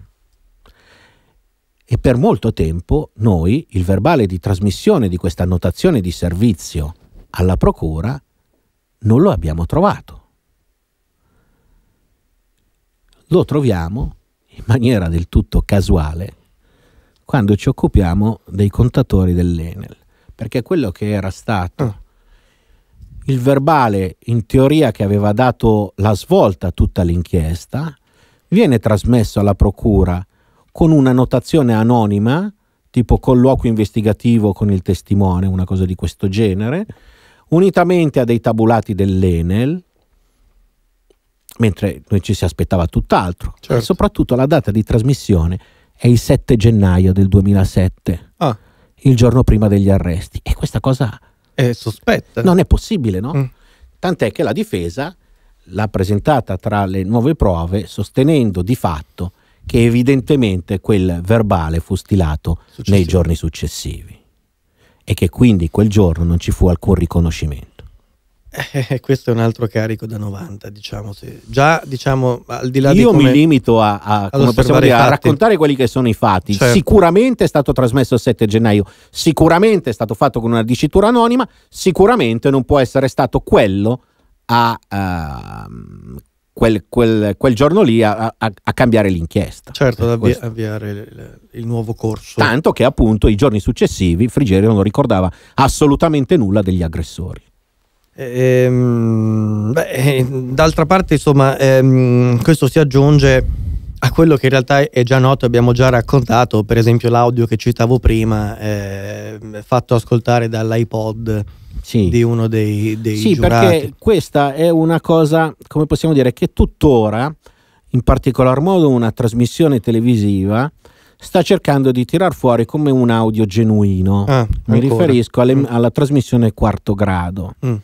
E per molto tempo noi il verbale di trasmissione di questa annotazione di servizio alla Procura non lo abbiamo trovato. Lo troviamo in maniera del tutto casuale quando ci occupiamo dei contatori dell'Enel, perché quello che era stato ah. il verbale in teoria che aveva dato la svolta a tutta l'inchiesta viene trasmesso alla procura con una notazione anonima, tipo colloquio investigativo con il testimone, una cosa di questo genere, unitamente a dei tabulati dell'Enel, mentre noi ci si aspettava tutt'altro. Certo. E soprattutto la data di trasmissione è il 7 gennaio del 2007, ah. il giorno prima degli arresti. E questa cosa... È sospetta. Non è possibile, no? Mm. Tant'è che la difesa l'ha presentata tra le nuove prove sostenendo di fatto che evidentemente quel verbale fu stilato Successivo. nei giorni successivi e che quindi quel giorno non ci fu alcun riconoscimento. Eh, questo è un altro carico da 90, diciamo. Sì. Già, diciamo, al di là Io di. Io mi limito a, a, dire, a, raccontare quelli che sono i fatti. Certo. Sicuramente è stato trasmesso il 7 gennaio, sicuramente è stato fatto con una dicitura anonima, sicuramente non può essere stato quello a. a ehm, quel, quel, quel, giorno lì a, cambiare l'inchiesta. Certo, ad avvi- avviare il, il nuovo corso. Tanto che appunto i giorni successivi Frigerio non ricordava assolutamente nulla degli aggressori. Ehm, beh, eh, d'altra parte, insomma, ehm, questo si aggiunge a quello che in realtà è già noto, abbiamo già raccontato, per esempio l'audio che citavo prima, eh, fatto ascoltare dall'iPod sì. di uno dei, dei sì, giurati. perché questa è una cosa, come possiamo dire, che tuttora, in particolar modo una trasmissione televisiva, sta cercando di tirar fuori come un audio genuino. Ah, Mi ancora. riferisco alle, mm. alla trasmissione quarto grado. Mm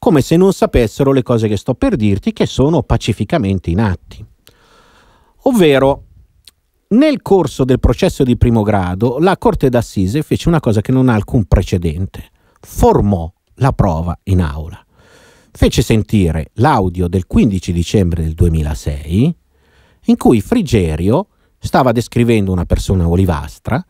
come se non sapessero le cose che sto per dirti che sono pacificamente in atti. Ovvero, nel corso del processo di primo grado, la Corte d'Assise fece una cosa che non ha alcun precedente, formò la prova in aula. Fece sentire l'audio del 15 dicembre del 2006 in cui Frigerio stava descrivendo una persona olivastra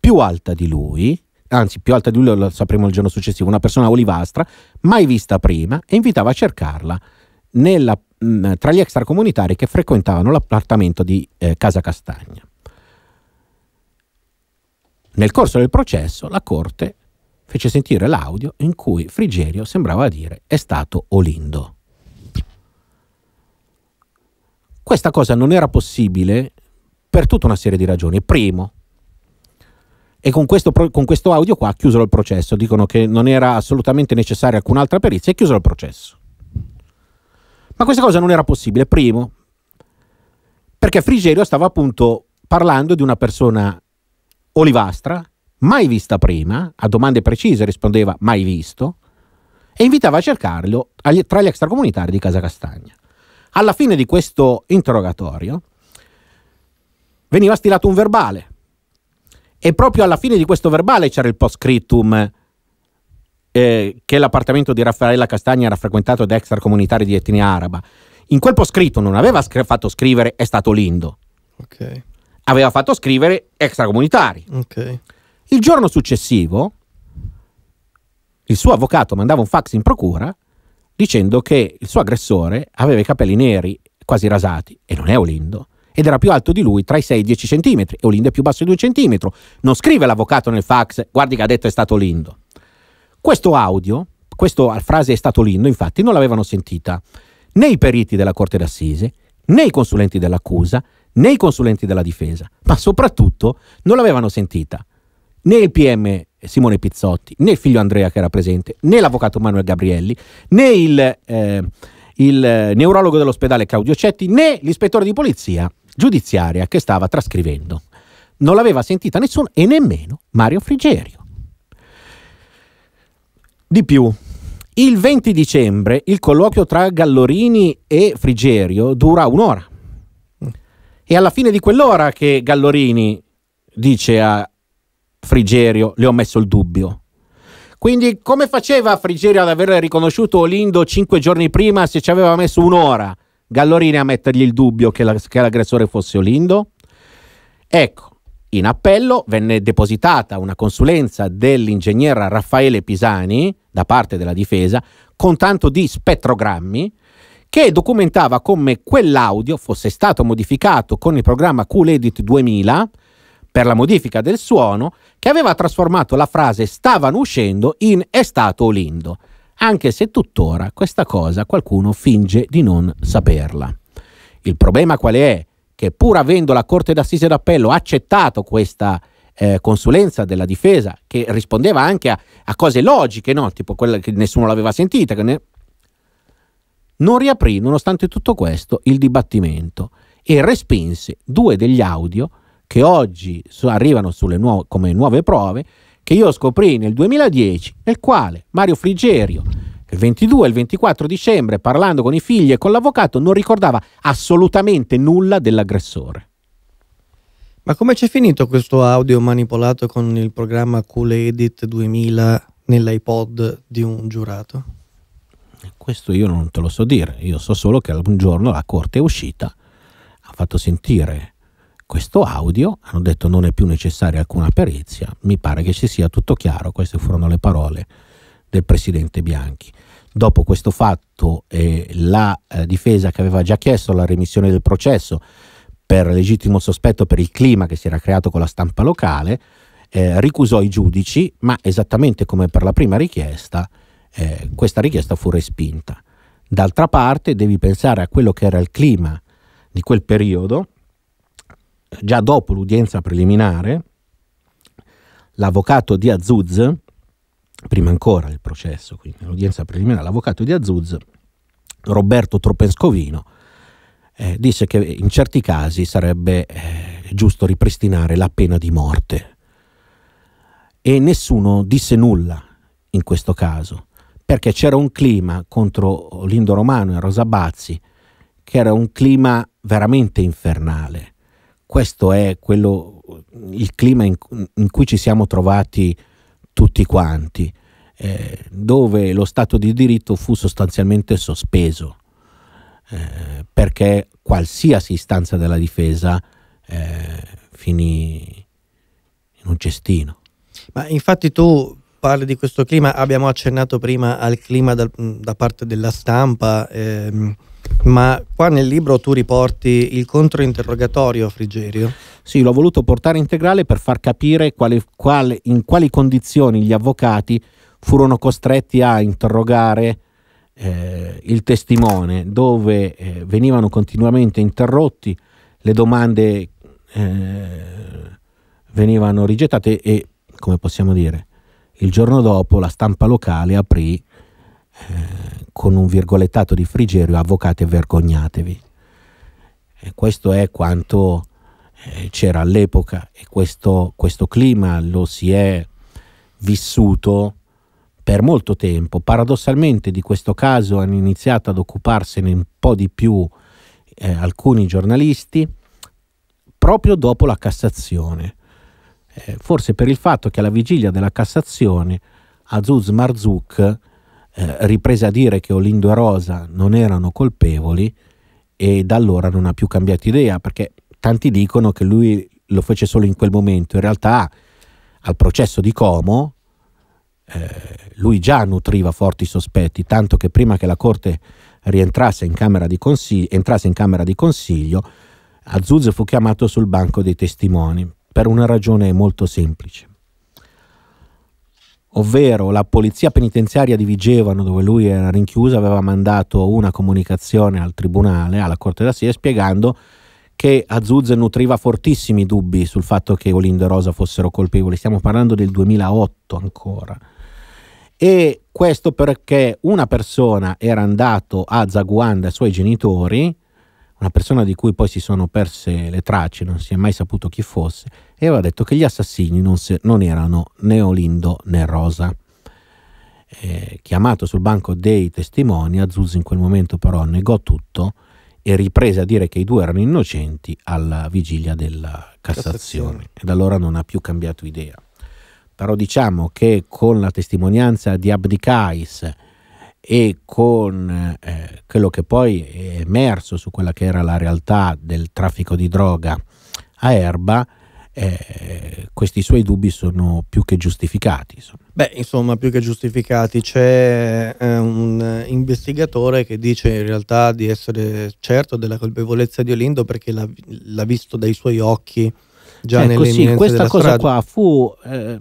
più alta di lui, anzi più alta di lui lo sapremo il giorno successivo, una persona olivastra, mai vista prima, e invitava a cercarla nella, mh, mm, tra gli extracomunitari che frequentavano l'appartamento di eh, Casa Castagna. Nel corso del processo la Corte fece sentire l'audio in cui Frigerio sembrava dire è stato Olindo. Questa cosa non era possibile per tutta una serie di ragioni. Primo, e con questo, con questo audio qua chiusero il processo, dicono che non era assolutamente necessaria alcun'altra perizia e chiusero il processo. Ma questa cosa non era possibile, primo, perché Frigerio stava appunto parlando di una persona olivastra, mai vista prima, a domande precise rispondeva mai visto, e invitava a cercarlo tra gli extracomunitari di Casa Castagna. Alla fine di questo interrogatorio veniva stilato un verbale e proprio alla fine di questo verbale c'era il post scriptum eh, che l'appartamento di Raffaella Castagna era frequentato da extracomunitari di etnia araba. In quel post scritto non aveva scr- fatto scrivere è stato Lindo. Okay. Aveva fatto scrivere extracomunitari. Okay. Il giorno successivo il suo avvocato mandava un fax in procura dicendo che il suo aggressore aveva i capelli neri quasi rasati e non è Olindo, ed era più alto di lui tra i 6 e i 10 cm e Olindo è più basso di 2 cm. Non scrive l'avvocato nel fax, guardi che ha detto è stato Olindo. Questo audio, questa frase è stato Olindo, infatti non l'avevano sentita né i periti della Corte d'Assise, né i consulenti dell'accusa, né i consulenti della difesa, ma soprattutto non l'avevano sentita né il PM Simone Pizzotti, né il figlio Andrea che era presente, né l'avvocato Manuel Gabrielli, né il, eh, il neurologo dell'ospedale Claudio Cetti, né l'ispettore di polizia giudiziaria che stava trascrivendo. Non l'aveva sentita nessuno e nemmeno Mario Frigerio. Di più, il 20 dicembre il colloquio tra Gallorini e Frigerio dura un'ora. E alla fine di quell'ora che Gallorini dice a Frigerio le ho messo il dubbio. Quindi come faceva Frigerio ad aver riconosciuto Olindo cinque giorni prima se ci aveva messo un'ora? Gallorini a mettergli il dubbio che, la, che l'aggressore fosse Olindo. Ecco, in appello venne depositata una consulenza dell'ingegnere Raffaele Pisani da parte della difesa con tanto di spettrogrammi che documentava come quell'audio fosse stato modificato con il programma Cool Edit 2000 per la modifica del suono che aveva trasformato la frase stavano uscendo in è stato Olindo anche se tuttora questa cosa qualcuno finge di non saperla. Il problema qual è? Che pur avendo la Corte d'Assise d'Appello accettato questa eh, consulenza della difesa, che rispondeva anche a, a, cose logiche, no? tipo quella che nessuno l'aveva sentita, ne... non riaprì, nonostante tutto questo, il dibattimento e respinse due degli audio che oggi arrivano nuove, come nuove prove che io scoprì nel 2010, nel quale Mario Frigerio, il 22 e il 24 dicembre, parlando con i figli e con l'avvocato, non ricordava assolutamente nulla dell'aggressore. Ma come c'è finito questo audio manipolato con il programma Cool Edit 2000 nell'iPod di un giurato? Questo io non te lo so dire, io so solo che un giorno la corte è uscita, ha fatto sentire questo audio, hanno detto non è più necessaria alcuna perizia, mi pare che ci sia tutto chiaro, queste furono le parole del presidente Bianchi. Dopo questo fatto eh, la eh, difesa che aveva già chiesto la remissione del processo per legittimo sospetto per il clima che si era creato con la stampa locale, eh, ricusò i giudici, ma esattamente come per la prima richiesta, eh, questa richiesta fu respinta. D'altra parte devi pensare a quello che era il clima di quel periodo, già dopo l'udienza preliminare, l'avvocato di Azuz, prima ancora del processo, quindi l'udienza preliminare, l'avvocato di Azuz, Roberto Tropenscovino, eh, disse che in certi casi sarebbe eh, giusto ripristinare la pena di morte. E nessuno disse nulla in questo caso, perché c'era un clima contro Lindo Romano e Rosa Bazzi, che era un clima veramente infernale questo è quello, il clima in, in, cui ci siamo trovati tutti quanti, eh, dove lo Stato di diritto fu sostanzialmente sospeso, eh, perché qualsiasi istanza della difesa eh, finì in un cestino. Ma infatti tu parli di questo clima, abbiamo accennato prima al clima da, da parte della stampa, ehm, ma qua nel libro tu riporti il controinterrogatorio Frigerio. Sì, l'ho voluto portare integrale per far capire quale, quale, in quali condizioni gli avvocati furono costretti a interrogare eh, il testimone, dove eh, venivano continuamente interrotti le domande eh, venivano rigettate e, come possiamo dire, il giorno dopo la stampa locale aprì eh, con un virgolettato di Frigerio avvocate vergognatevi. E questo è quanto eh, c'era all'epoca e questo, questo clima lo si è vissuto per molto tempo. Paradossalmente di questo caso hanno iniziato ad occuparsene un po' di più eh, alcuni giornalisti proprio dopo la Cassazione eh, forse per il fatto che alla vigilia della Cassazione Azuz Marzouk eh, riprese a dire che Olindo e Rosa non erano colpevoli e da allora non ha più cambiato idea perché tanti dicono che lui lo fece solo in quel momento, in realtà al processo di Como eh, lui già nutriva forti sospetti, tanto che prima che la Corte rientrasse in camera di, consig- in camera di consiglio, Azuz fu chiamato sul banco dei testimoni per una ragione molto semplice. Ovvero la polizia penitenziaria di Vigevano, dove lui era rinchiuso, aveva mandato una comunicazione al tribunale, alla Corte d'Assise, spiegando che Azzuzze nutriva fortissimi dubbi sul fatto che Olindo e Rosa fossero colpevoli. Stiamo parlando del 2008 ancora. E questo perché una persona era andato a Zaguanda, ai suoi genitori, una persona di cui poi si sono perse le tracce, non si è mai saputo chi fosse, e aveva detto che gli assassini non, se, non erano né Olindo né Rosa. Eh, chiamato sul banco dei testimoni, Azzuzzi in quel momento però negò tutto e riprese a dire che i due erano innocenti alla vigilia della Cassazione. E da allora non ha più cambiato idea. Però diciamo che con la testimonianza di Abdi Kais, e con eh, quello che poi è emerso su quella che era la realtà del traffico di droga a Erba, eh, questi suoi dubbi sono più che giustificati. Insomma. Beh, insomma, più che giustificati. C'è eh, un investigatore che dice in realtà di essere certo della colpevolezza di Olindo perché l'ha, l'ha visto dai suoi occhi già ecco, nelle sì, questa cosa strada. qua fu, eh,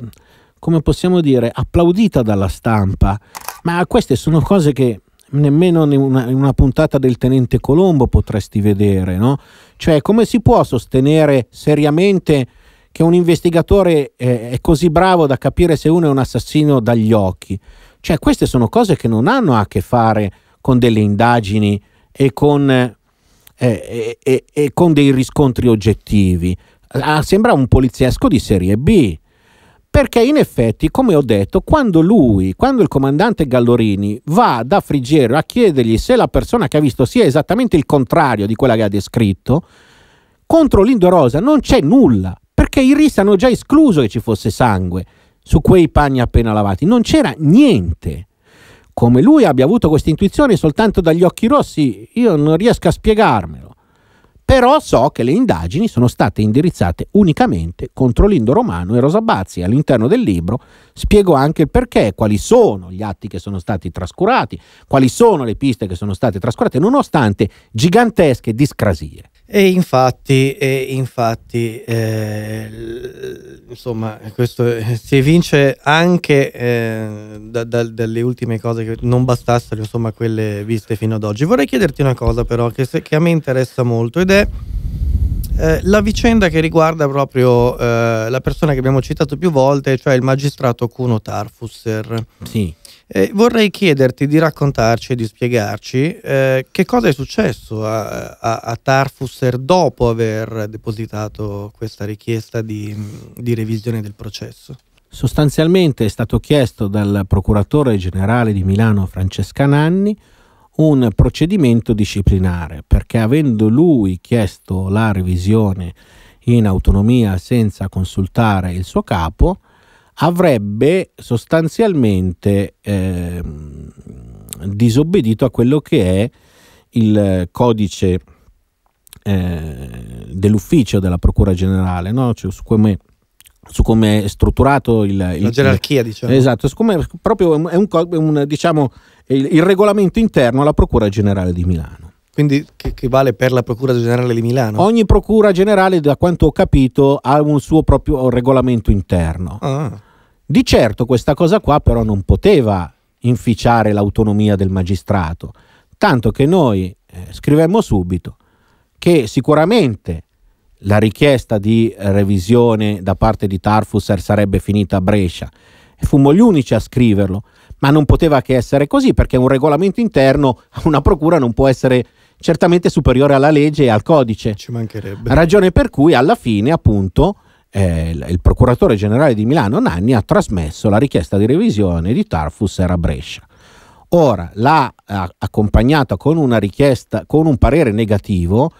come possiamo dire, applaudita dalla stampa ma queste sono cose che nemmeno in una, in una, puntata del Tenente Colombo potresti vedere, no? Cioè, come si può sostenere seriamente che un investigatore eh, è così bravo da capire se uno è un assassino dagli occhi? Cioè, queste sono cose che non hanno a che fare con delle indagini e con, eh, e, e, e con dei riscontri oggettivi. Ah, sembra un poliziesco di serie B perché in effetti, come ho detto, quando lui, quando il comandante Gallorini va da Friggero a chiedergli se la persona che ha visto sia esattamente il contrario di quella che ha descritto, contro Lindo Rosa non c'è nulla, perché i RIS hanno già escluso che ci fosse sangue su quei panni appena lavati, non c'era niente. Come lui abbia avuto questa intuizione soltanto dagli occhi rossi, io non riesco a spiegarmelo però so che le indagini sono state indirizzate unicamente contro Lindo Romano e Rosa Bazzi. All'interno del libro spiego anche il perché, quali sono gli atti che sono stati trascurati, quali sono le piste che sono state trascurate, nonostante gigantesche discrasie. E infatti, e infatti eh, insomma, questo eh, si evince anche eh, da, da, dalle ultime cose che non bastassero, insomma, quelle viste fino ad oggi. Vorrei chiederti una cosa però che, se, che a me interessa molto ed è eh, la vicenda che riguarda proprio eh, la persona che abbiamo citato più volte, cioè il magistrato Cuno Tarfusser. Sì. Eh, vorrei chiederti di raccontarci e di spiegarci eh, che cosa è successo a, a, a, Tarfusser dopo aver depositato questa richiesta di, di revisione del processo. Sostanzialmente è stato chiesto dal procuratore generale di Milano Francesca Nanni un procedimento disciplinare perché avendo lui chiesto la revisione in autonomia senza consultare il suo capo, avrebbe sostanzialmente eh, disobbedito a quello che è il codice eh, dell'ufficio della Procura Generale, no? cioè, su come su come è strutturato il, la il, gerarchia, diciamo. Esatto, su come proprio è un, un diciamo, il, il, regolamento interno alla Procura Generale di Milano. Quindi che, che, vale per la Procura Generale di Milano? Ogni Procura Generale, da quanto ho capito, ha un suo proprio regolamento interno. Ah. Di certo questa cosa qua però non poteva inficiare l'autonomia del magistrato, tanto che noi eh, scrivemmo subito che sicuramente la richiesta di revisione da parte di Tarfusser sarebbe finita a Brescia e fummo gli unici a scriverlo, ma non poteva che essere così perché un regolamento interno a una procura non può essere certamente superiore alla legge e al codice. Ci mancherebbe. Ragione per cui alla fine appunto eh, il procuratore generale di Milano Nanni ha trasmesso la richiesta di revisione di Tarfus era Brescia. Ora l'ha eh, accompagnata con una richiesta, con un parere negativo,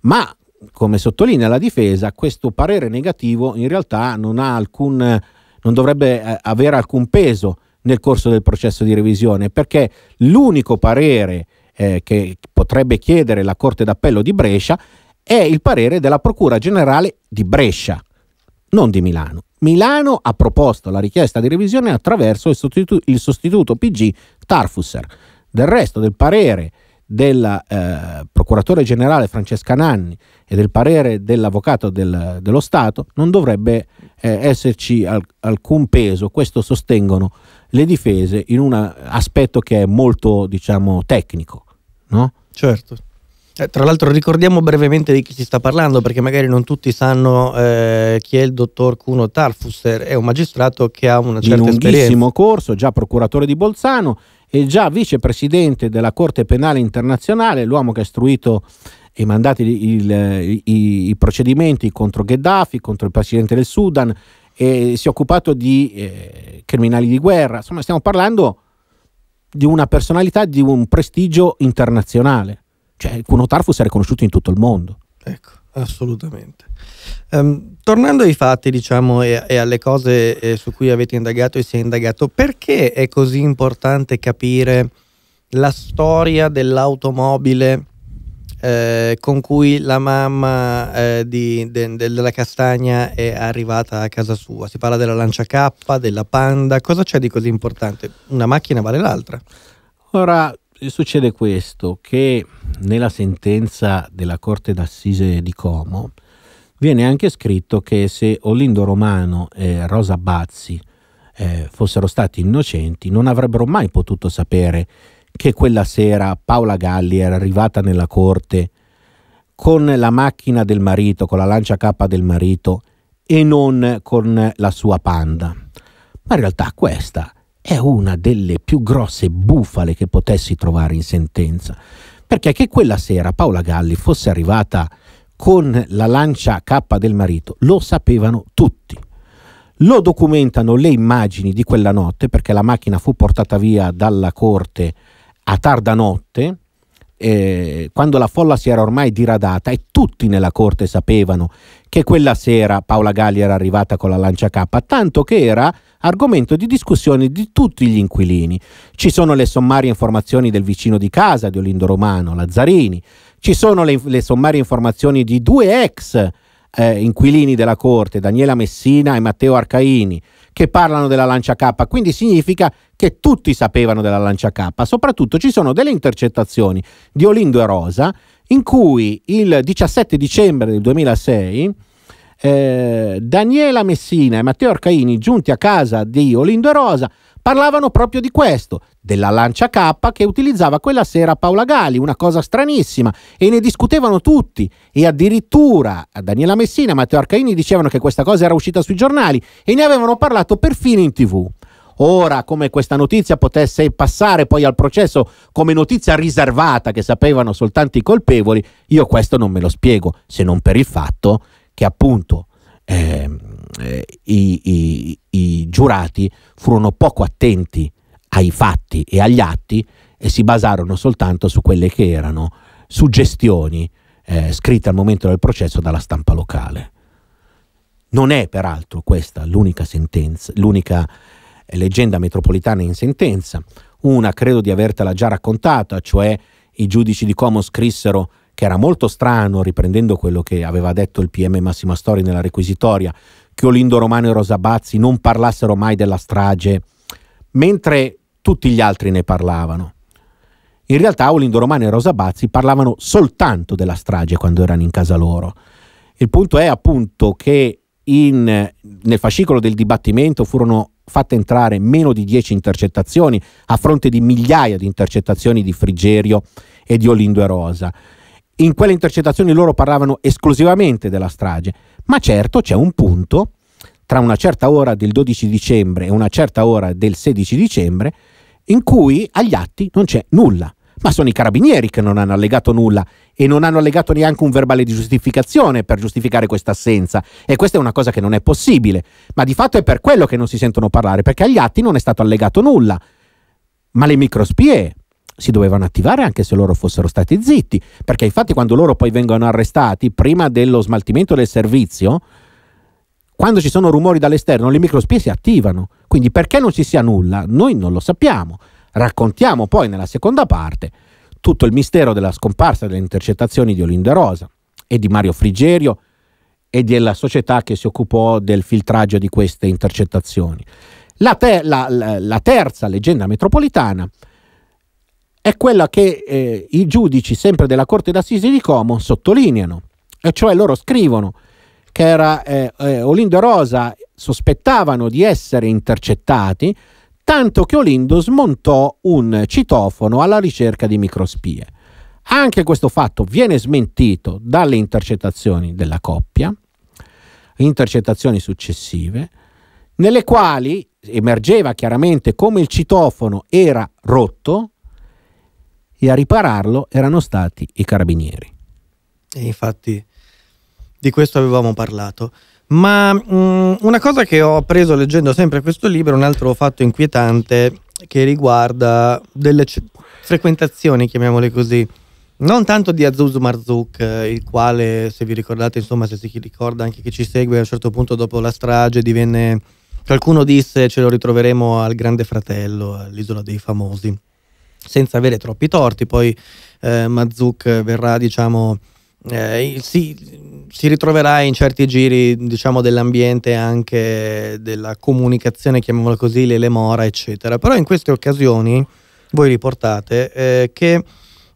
ma come sottolinea la difesa, questo parere negativo in realtà non, alcun, non dovrebbe eh, avere alcun peso nel corso del processo di revisione, perché l'unico parere eh, che potrebbe chiedere la Corte d'Appello di Brescia è il parere della Procura Generale di Brescia non di Milano. Milano ha proposto la richiesta di revisione attraverso il, sostitu- il sostituto PG Tarfusser. Del resto del parere del eh, procuratore generale Francesca Nanni e del parere dell'avvocato del, dello Stato non dovrebbe eh, esserci al- alcun peso, questo sostengono le difese in un aspetto che è molto diciamo tecnico. No? Certo. Eh, tra l'altro ricordiamo brevemente di chi si sta parlando perché magari non tutti sanno eh, chi è il dottor Cuno Tarfusser, è un magistrato che ha una certa di lunghissimo esperienza. corso, già procuratore di Bolzano e già vicepresidente della Corte Penale Internazionale, l'uomo che ha istruito e mandati il, il, i, i, procedimenti contro Gheddafi, contro il presidente del Sudan e si è occupato di eh, criminali di guerra, insomma stiamo parlando di una personalità di un prestigio internazionale. Cioè, il Kuno fosse riconosciuto in tutto il mondo. Ecco, assolutamente. Um, tornando ai fatti, diciamo, e, e alle cose eh, su cui avete indagato e si è indagato, perché è così importante capire la storia dell'automobile eh, con cui la mamma eh, di, de, de, della castagna è arrivata a casa sua? Si parla della Lancia K, della Panda, cosa c'è di così importante? Una macchina vale l'altra. Ora, succede questo, che nella sentenza della Corte d'Assise di Como viene anche scritto che se Olindo Romano e Rosa Bazzi eh, fossero stati innocenti non avrebbero mai potuto sapere che quella sera Paola Galli era arrivata nella corte con la macchina del marito, con la lancia K del marito e non con la sua panda. Ma in realtà questa è è una delle più grosse bufale che potessi trovare in sentenza. Perché che quella sera Paola Galli fosse arrivata con la lancia K del marito, lo sapevano tutti. Lo documentano le immagini di quella notte, perché la macchina fu portata via dalla corte a tarda notte, eh, quando la folla si era ormai diradata e tutti nella corte sapevano che quella sera Paola Galli era arrivata con la lancia K, tanto che era argomento di discussione di tutti gli inquilini. Ci sono le sommarie informazioni del vicino di casa di Olindo Romano, Lazzarini, ci sono le, le sommarie informazioni di due ex eh, inquilini della corte, Daniela Messina e Matteo Arcaini che parlano della Lancia K, quindi significa che tutti sapevano della Lancia K. Soprattutto ci sono delle intercettazioni di Olindo e Rosa in cui il 17 dicembre del 2006 eh, Daniela Messina e Matteo Arcaini, giunti a casa di Olindo e Rosa, parlavano proprio di questo, della lancia K che utilizzava quella sera Paola Gali, una cosa stranissima, e ne discutevano tutti, e addirittura Daniela Messina e Matteo Arcaini dicevano che questa cosa era uscita sui giornali e ne avevano parlato perfino in tv. Ora, come questa notizia potesse passare poi al processo come notizia riservata che sapevano soltanto i colpevoli, io questo non me lo spiego, se non per il fatto che appunto Ehm, eh, i, i, i giurati furono poco attenti ai fatti e agli atti e si basarono soltanto su quelle che erano suggestioni eh, scritte al momento del processo dalla stampa locale. Non è peraltro questa l'unica sentenza, l'unica eh, leggenda metropolitana in sentenza. Una credo di avertela già raccontata, cioè i giudici di Como scrissero che era molto strano, riprendendo quello che aveva detto il PM Massimo Astori nella requisitoria, che Olindo Romano e Rosa Bazzi non parlassero mai della strage, mentre tutti gli altri ne parlavano. In realtà Olindo Romano e Rosa Bazzi parlavano soltanto della strage quando erano in casa loro. Il punto è appunto che in, nel fascicolo del dibattimento furono fatte entrare meno di 10 intercettazioni a fronte di migliaia di intercettazioni di Frigerio e di Olindo e Rosa in quelle intercettazioni loro parlavano esclusivamente della strage, ma certo c'è un punto tra una certa ora del 12 dicembre e una certa ora del 16 dicembre in cui agli atti non c'è nulla. Ma sono i carabinieri che non hanno allegato nulla e non hanno allegato neanche un verbale di giustificazione per giustificare questa assenza. E questa è una cosa che non è possibile. Ma di fatto è per quello che non si sentono parlare, perché agli atti non è stato allegato nulla. Ma le microspie si dovevano attivare anche se loro fossero stati zitti, perché infatti quando loro poi vengono arrestati, prima dello smaltimento del servizio, quando ci sono rumori dall'esterno, le microspie si attivano. Quindi perché non ci sia nulla, noi non lo sappiamo. Raccontiamo poi nella seconda parte tutto il mistero della scomparsa delle intercettazioni di Olinda Rosa e di Mario Frigerio e della società che si occupò del filtraggio di queste intercettazioni. La, te- la, la, la terza leggenda metropolitana è quella che eh, i giudici sempre della Corte d'Assisi di Como sottolineano, e cioè loro scrivono che era, eh, eh, Olindo e Rosa sospettavano di essere intercettati, tanto che Olindo smontò un citofono alla ricerca di microspie. Anche questo fatto viene smentito dalle intercettazioni della coppia, intercettazioni successive, nelle quali emergeva chiaramente come il citofono era rotto e a ripararlo erano stati i carabinieri. E infatti di questo avevamo parlato. Ma mh, mm, una cosa che ho appreso leggendo sempre questo libro, un altro fatto inquietante che riguarda delle c- frequentazioni, chiamiamole così, non tanto di Azuz Marzouk, eh, il quale, se vi ricordate, insomma, se si ricorda anche chi ci segue, a un certo punto dopo la strage divenne... Qualcuno disse ce lo ritroveremo al Grande Fratello, all'Isola dei Famosi senza avere troppi torti. Poi eh, Mazzuk verrà, diciamo, eh, si, si, ritroverà in certi giri diciamo, dell'ambiente anche della comunicazione, chiamiamola così, le lemora, eccetera. Però in queste occasioni voi riportate eh, che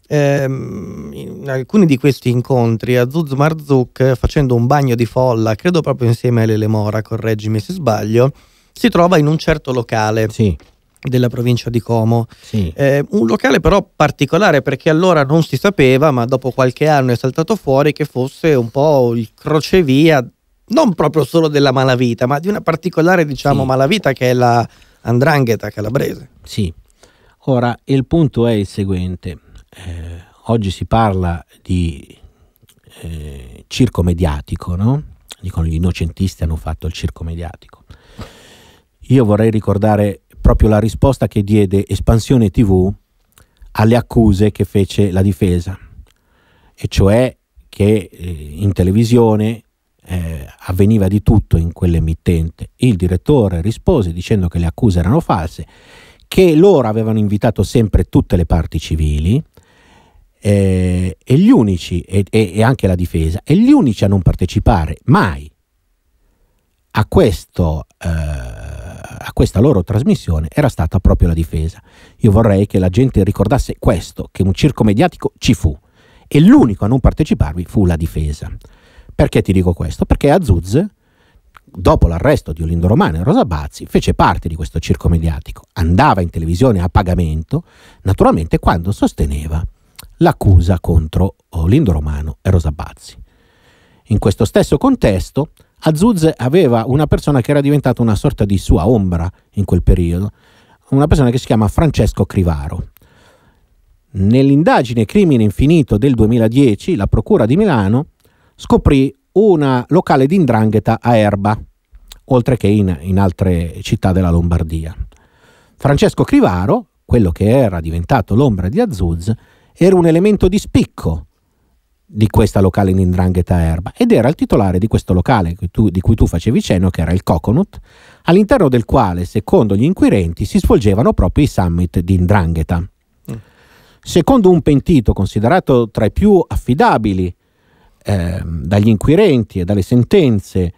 ehm, in alcuni di questi incontri Azuz Marzuk, facendo un bagno di folla, credo proprio insieme a Lele correggimi se sbaglio, si trova in un certo locale. Sì della provincia di Como. Sì. Eh, un locale però particolare perché allora non si sapeva, ma dopo qualche anno è saltato fuori che fosse un po' il crocevia non proprio solo della malavita, ma di una particolare diciamo sì. malavita che è la andrangheta calabrese. Sì. Ora il punto è il seguente. Eh, oggi si parla di eh, circo mediatico, no? Dicono gli innocentisti hanno fatto il circo mediatico. Io vorrei ricordare proprio la risposta che diede Espansione TV alle accuse che fece la difesa, e cioè che eh, in televisione eh, avveniva di tutto in quell'emittente. Il direttore rispose dicendo che le accuse erano false, che loro avevano invitato sempre tutte le parti civili eh, e gli unici, e, e anche la difesa, e gli unici a non partecipare mai a questo. Eh, a questa loro trasmissione era stata proprio la difesa. Io vorrei che la gente ricordasse questo, che un circo mediatico ci fu e l'unico a non parteciparvi fu la difesa. Perché ti dico questo? Perché Azuz, dopo l'arresto di Olindo Romano e Rosa Bazzi, fece parte di questo circo mediatico, andava in televisione a pagamento, naturalmente quando sosteneva l'accusa contro Olindo Romano e Rosa Bazzi. In questo stesso contesto Azuz aveva una persona che era diventata una sorta di sua ombra in quel periodo, una persona che si chiama Francesco Crivaro. Nell'indagine Crimine Infinito del 2010 la Procura di Milano scoprì una locale di indrangheta a Erba, oltre che in, in altre città della Lombardia. Francesco Crivaro, quello che era diventato l'ombra di Azuz, era un elemento di spicco di questa locale in Indrangheta Erba ed era il titolare di questo locale di cui tu facevi cenno che era il Coconut all'interno del quale secondo gli inquirenti si svolgevano proprio i summit di Indrangheta mm. secondo un pentito considerato tra i più affidabili eh, dagli inquirenti e dalle sentenze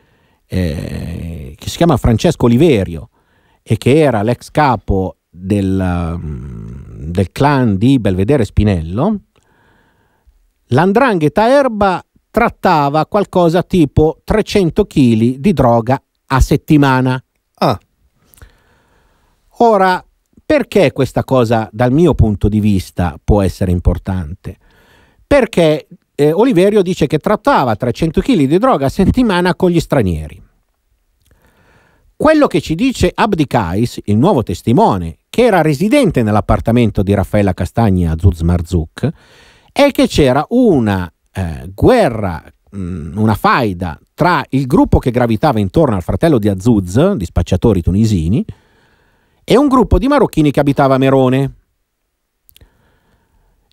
eh, che si chiama Francesco Oliverio e che era l'ex capo del, mm, del clan di Belvedere Spinello l'andrangheta erba trattava qualcosa tipo 300 kg di droga a settimana. Ah. Ora, perché questa cosa dal mio punto di vista può essere importante? Perché eh, Oliverio dice che trattava 300 kg di droga a settimana con gli stranieri. Quello che ci dice Abdi Kais, il nuovo testimone, che era residente nell'appartamento di Raffaella Castagna a Zuzmarzuk, è che c'era una eh, guerra, mh, una faida tra il gruppo che gravitava intorno al fratello di Azuz, di spacciatori tunisini, e un gruppo di marocchini che abitava a Merone.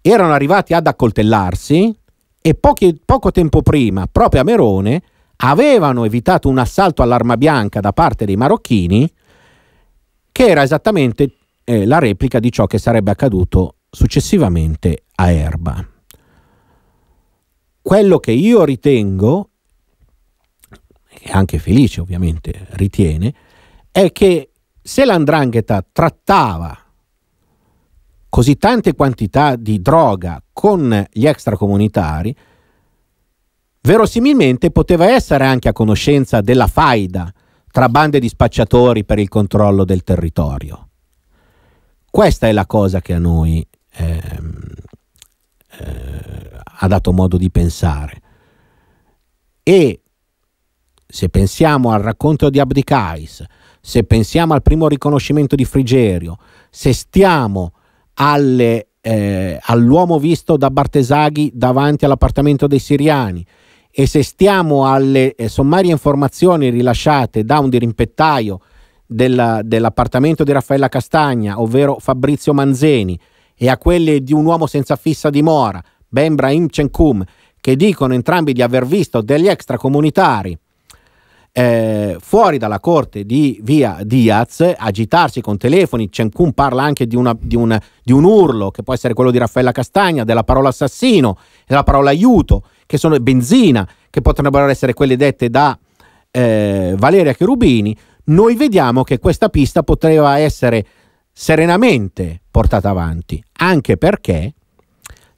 Erano arrivati ad accoltellarsi e pochi, poco tempo prima, proprio a Merone, avevano evitato un assalto all'arma bianca da parte dei marocchini, che era esattamente eh, la replica di ciò che sarebbe accaduto successivamente a Erba quello che io ritengo, e anche Felice ovviamente ritiene, è che se l'andrangheta trattava così tante quantità di droga con gli extracomunitari, verosimilmente poteva essere anche a conoscenza della faida tra bande di spacciatori per il controllo del territorio. Questa è la cosa che a noi ehm, eh, ha dato modo di pensare. E se pensiamo al racconto di Abdicais, se pensiamo al primo riconoscimento di Frigerio, se stiamo alle, eh, all'uomo visto da Bartesaghi davanti all'appartamento dei siriani e se stiamo alle eh, sommarie informazioni rilasciate da un dirimpettaio della, dell'appartamento di Raffaella Castagna, ovvero Fabrizio Manzeni, e a quelle di un uomo senza fissa dimora, Ben Brahim Chenkum, che dicono entrambi di aver visto degli extracomunitari eh, fuori dalla corte di via Diaz agitarsi con telefoni. Chenkum parla anche di, una, di, un, di, un, urlo che può essere quello di Raffaella Castagna, della parola assassino, della parola aiuto, che sono benzina, che potrebbero essere quelle dette da eh, Valeria Cherubini. Noi vediamo che questa pista poteva essere serenamente portata avanti, anche perché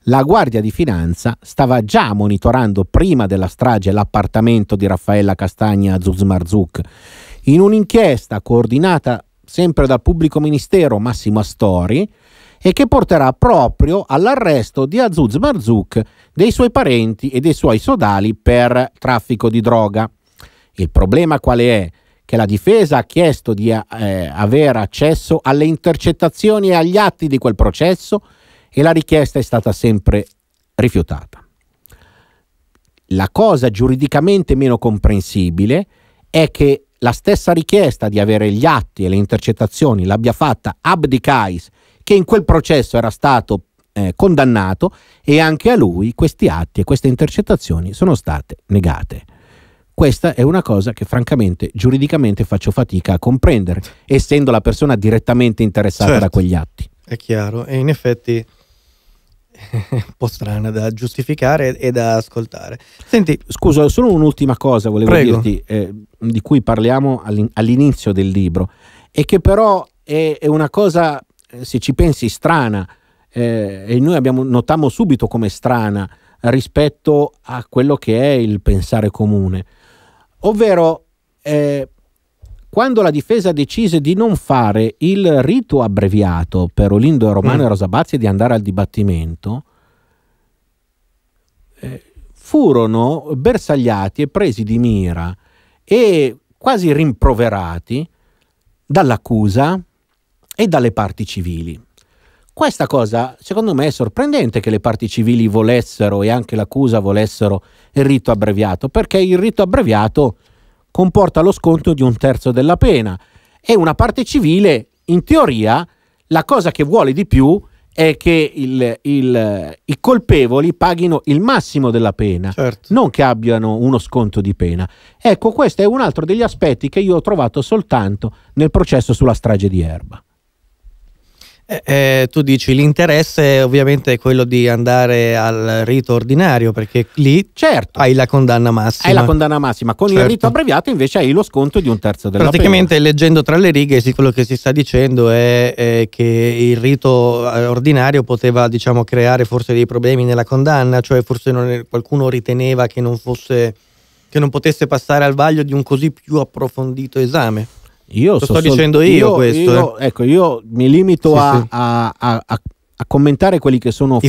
la Guardia di Finanza stava già monitorando prima della strage l'appartamento di Raffaella Castagna a Zuzmarzuk. In un'inchiesta coordinata sempre dal pubblico ministero Massimo Astori e che porterà proprio all'arresto di Azuz Marzouk, dei suoi parenti e dei suoi sodali per traffico di droga. Il problema qual è? Che la difesa ha chiesto di eh, avere accesso alle intercettazioni e agli atti di quel processo e la richiesta è stata sempre rifiutata. La cosa giuridicamente meno comprensibile è che la stessa richiesta di avere gli atti e le intercettazioni l'abbia fatta Abdi Kais, che in quel processo era stato eh, condannato, e anche a lui questi atti e queste intercettazioni sono state negate. Questa è una cosa che francamente giuridicamente faccio fatica a comprendere, essendo la persona direttamente interessata certo, da quegli atti. È chiaro, e in effetti un po' strana da giustificare e da ascoltare. Senti, scusa, solo un'ultima cosa volevo prego. dirti, eh, di cui parliamo all'inizio del libro, e che però è, è una cosa, eh, se ci pensi, strana, eh, e noi abbiamo, notiamo subito come strana rispetto a quello che è il pensare comune, ovvero eh, quando la difesa decise di non fare il rito abbreviato per Olindo Romano mm. e Rosabazzi di andare al dibattimento, eh, furono bersagliati e presi di mira e quasi rimproverati dall'accusa e dalle parti civili. Questa cosa secondo me è sorprendente che le parti civili volessero e anche l'accusa volessero il rito abbreviato, perché il rito abbreviato comporta lo sconto di un terzo della pena e una parte civile, in teoria, la cosa che vuole di più è che il, il, i colpevoli paghino il massimo della pena, certo. non che abbiano uno sconto di pena. Ecco, questo è un altro degli aspetti che io ho trovato soltanto nel processo sulla strage di Erba. Eh, eh, tu dici l'interesse ovviamente è quello di andare al rito ordinario perché lì certo. hai la condanna massima. Hai la condanna massima, con certo. il rito abbreviato invece hai lo sconto di un terzo della Praticamente pena. leggendo tra le righe quello che si sta dicendo è, è, che il rito eh, ordinario poteva diciamo, creare forse dei problemi nella condanna, cioè forse non, qualcuno riteneva che non, fosse, che non potesse passare al vaglio di un così più approfondito esame. Io Lo so sto sol- dicendo io, io questo. Io, eh. Ecco, io mi limito sì, a, sì. A, a, a, commentare quelli che sono fatti,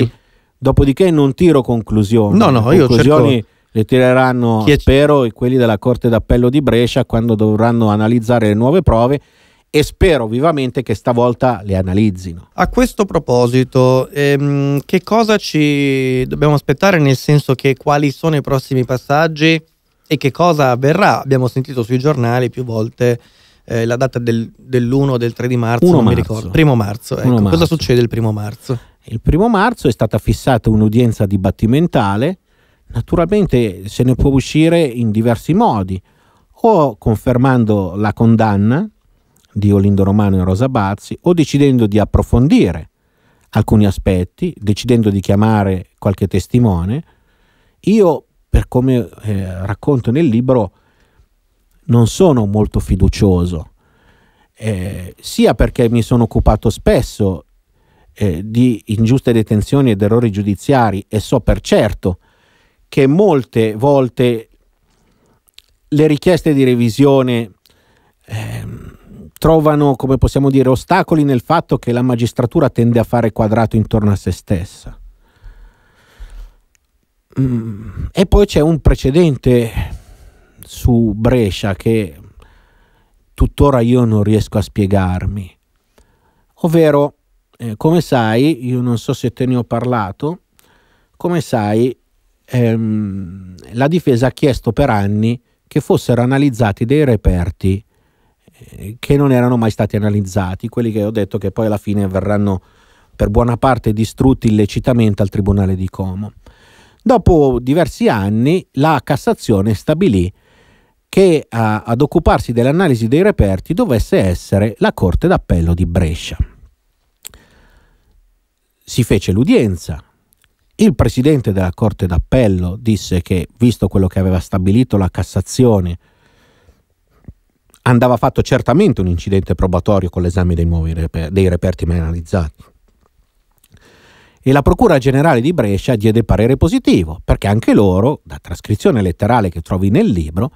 fatti, dopodiché non tiro conclusioni. No, no, conclusioni io conclusioni le tireranno, è... spero, quelli della Corte d'Appello di Brescia quando dovranno analizzare le nuove prove e spero vivamente che stavolta le analizzino. A questo proposito, ehm, che cosa ci dobbiamo aspettare nel senso che quali sono i prossimi passaggi? E che cosa avverrà? Abbiamo sentito sui giornali più volte eh, la data del, dell'1 o del 3 di marzo, non marzo. mi ricordo. Primo marzo, ecco. marzo. Cosa succede il primo marzo? Il primo marzo è stata fissata un'udienza dibattimentale. Naturalmente se ne può uscire in diversi modi, o confermando la condanna di Olindo Romano e Rosa Bazzi, o decidendo di approfondire alcuni aspetti, decidendo di chiamare qualche testimone. Io per come eh, racconto nel libro, non sono molto fiducioso, eh, sia perché mi sono occupato spesso eh, di ingiuste detenzioni ed errori giudiziari e so per certo che molte volte le richieste di revisione ehm, trovano, come possiamo dire, ostacoli nel fatto che la magistratura tende a fare quadrato intorno a se stessa. Mm. e poi c'è un precedente su Brescia che tuttora io non riesco a spiegarmi, ovvero, eh, come sai, io non so se te ne ho parlato, come sai, ehm, la difesa ha chiesto per anni che fossero analizzati dei reperti eh, che non erano mai stati analizzati, quelli che ho detto che poi alla fine verranno per buona parte distrutti illecitamente al Tribunale di Como. Dopo diversi anni la Cassazione stabilì che a, ad occuparsi dell'analisi dei reperti dovesse essere la Corte d'Appello di Brescia. Si fece l'udienza. Il presidente della Corte d'Appello disse che, visto quello che aveva stabilito la Cassazione, andava fatto certamente un incidente probatorio con l'esame dei, nuovi reper- dei reperti mai analizzati e la Procura Generale di Brescia diede parere positivo, perché anche loro, da trascrizione letterale che trovi nel libro,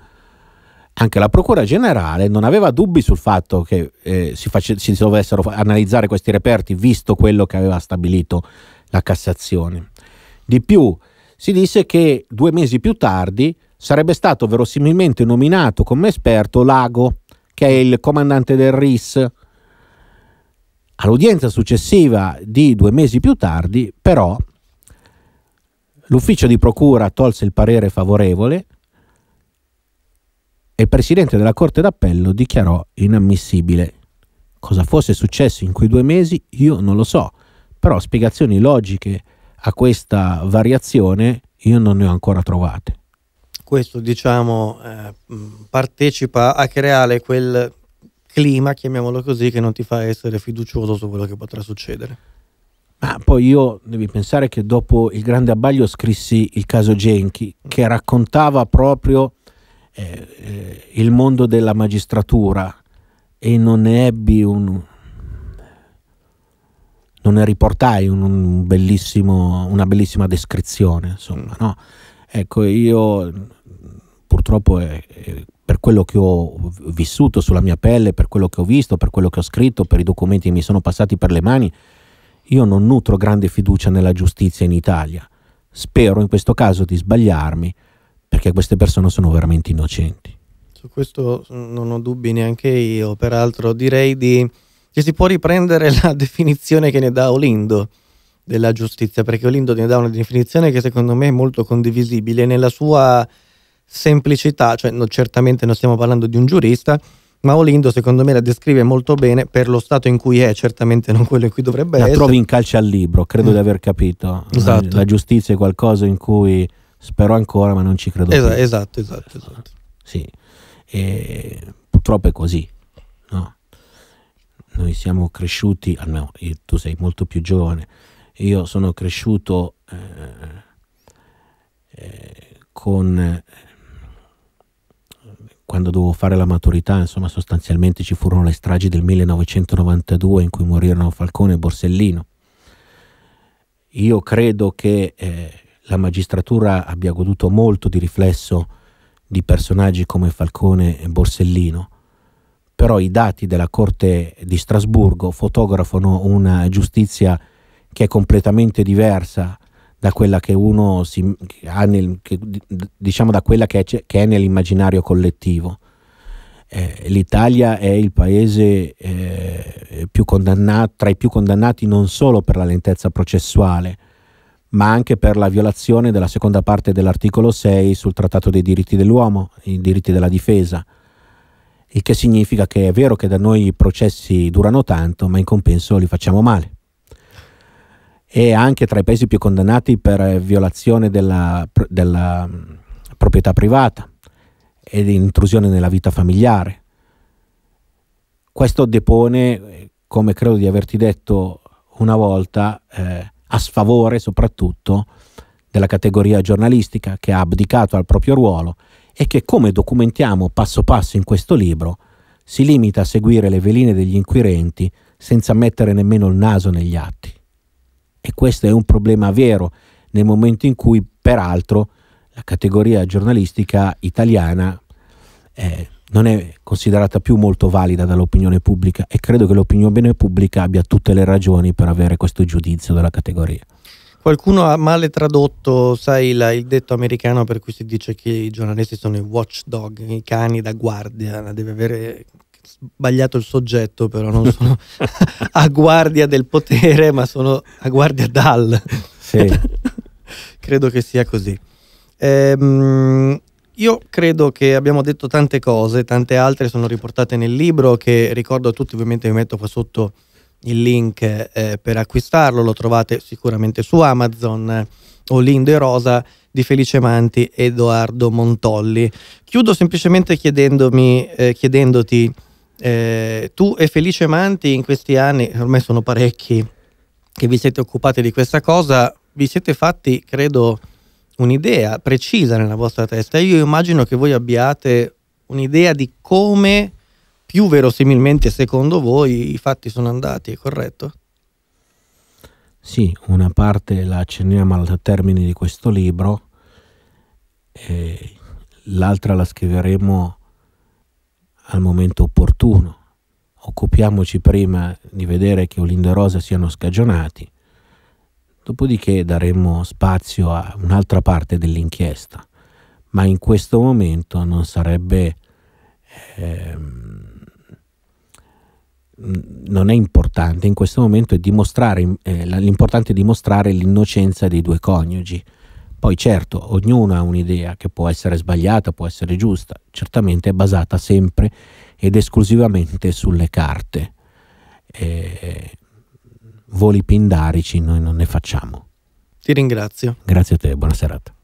anche la Procura Generale non aveva dubbi sul fatto che eh, si, face, si dovessero analizzare questi reperti, visto quello che aveva stabilito la Cassazione. Di più, si disse che due mesi più tardi sarebbe stato verosimilmente nominato come esperto Lago, che è il comandante del RIS, All'udienza successiva di due mesi più tardi, però, l'ufficio di procura tolse il parere favorevole e il presidente della Corte d'Appello dichiarò inammissibile. Cosa fosse successo in quei due mesi io non lo so, però spiegazioni logiche a questa variazione io non ne ho ancora trovate. Questo diciamo eh, partecipa a creare quel clima, chiamiamolo così, che non ti fa essere fiducioso su quello che potrà succedere. Ma poi io devi pensare che dopo il grande abbaglio scrissi il caso Genchi, che raccontava proprio eh, eh, il mondo della magistratura e non ne ebbi un... non ne riportai un, un una bellissima descrizione, insomma, mm. no? Ecco, io purtroppo è, è, per quello che ho vissuto sulla mia pelle, per quello che ho visto, per quello che ho scritto, per i documenti che mi sono passati per le mani, io non nutro grande fiducia nella giustizia in Italia. Spero in questo caso di sbagliarmi perché queste persone sono veramente innocenti. Su questo non ho dubbi neanche io, peraltro direi di, che si può riprendere la definizione che ne dà Olindo della giustizia, perché Olindo ne dà una definizione che secondo me è molto condivisibile nella sua semplicità, cioè no, certamente non stiamo parlando di un giurista, ma Olindo secondo me la descrive molto bene per lo stato in cui è, certamente non quello in cui dovrebbe la essere. La trovi in calcio al libro, credo mm. di aver capito. Esatto. La, giustizia è qualcosa in cui spero ancora, ma non ci credo Esa- più. Esatto, esatto, esatto. Sì, e purtroppo è così. No? Noi siamo cresciuti, ah no, tu sei molto più giovane, io sono cresciuto eh, eh, con... Eh, quando dovevo fare la maturità, insomma sostanzialmente ci furono le stragi del 1992 in cui morirono Falcone e Borsellino. Io credo che eh, la magistratura abbia goduto molto di riflesso di personaggi come Falcone e Borsellino, però i dati della Corte di Strasburgo fotografano una giustizia che è completamente diversa da quella che uno si, che ha nel, che, diciamo da quella che è, che è nell'immaginario collettivo. Eh, L'Italia è il paese eh, tra i più condannati non solo per la lentezza processuale, ma anche per la violazione della seconda parte dell'articolo 6 sul Trattato dei diritti dell'uomo, i diritti della difesa. Il che significa che è vero che da noi i processi durano tanto, ma in compenso li facciamo male e anche tra i paesi più condannati per eh, violazione della, della mm, proprietà privata ed intrusione nella vita familiare. Questo depone, eh, come credo di averti detto una volta, eh, a sfavore soprattutto della categoria giornalistica che ha abdicato al proprio ruolo e che, come documentiamo passo passo in questo libro, si limita a seguire le veline degli inquirenti senza mettere nemmeno il naso negli atti. E questo è un problema vero nel momento in cui, peraltro, la categoria giornalistica italiana eh, non è considerata più molto valida dall'opinione pubblica e credo che l'opinione pubblica abbia tutte le ragioni per avere questo giudizio della categoria. Qualcuno ha male tradotto, sai, la, il detto americano per cui si dice che i giornalisti sono i watchdog, i cani da guardia, deve avere sbagliato il soggetto, però non sono a guardia del potere, ma sono a guardia dal. Sì. credo che sia così. Ehm, io credo che abbiamo detto tante cose, tante altre sono riportate nel libro che ricordo a tutti, ovviamente vi metto qua sotto il link eh, per acquistarlo, lo trovate sicuramente su Amazon. Eh, o Lindo e Rosa di Felice Manti e Edoardo Montolli. Chiudo semplicemente eh, chiedendoti eh, tu e Felice Manti in questi anni, ormai sono parecchi che vi siete occupati di questa cosa, vi siete fatti, credo, un'idea precisa nella vostra testa. Io immagino che voi abbiate un'idea di come più verosimilmente, secondo voi, i fatti sono andati, è corretto? Sì, una parte la accenniamo al termine di questo libro, eh, l'altra la scriveremo al momento opportuno. Occupiamoci prima di vedere che Olinda e Rosa siano scagionati, dopodiché daremo spazio a un'altra parte dell'inchiesta, ma in questo momento non sarebbe... Ehm, non è importante in questo momento, è eh, l'importante è dimostrare l'innocenza dei due coniugi. Poi certo, ognuno ha un'idea che può essere sbagliata, può essere giusta, certamente è basata sempre ed esclusivamente sulle carte. Eh, voli pindarici noi non ne facciamo. Ti ringrazio. Grazie a te, buona serata.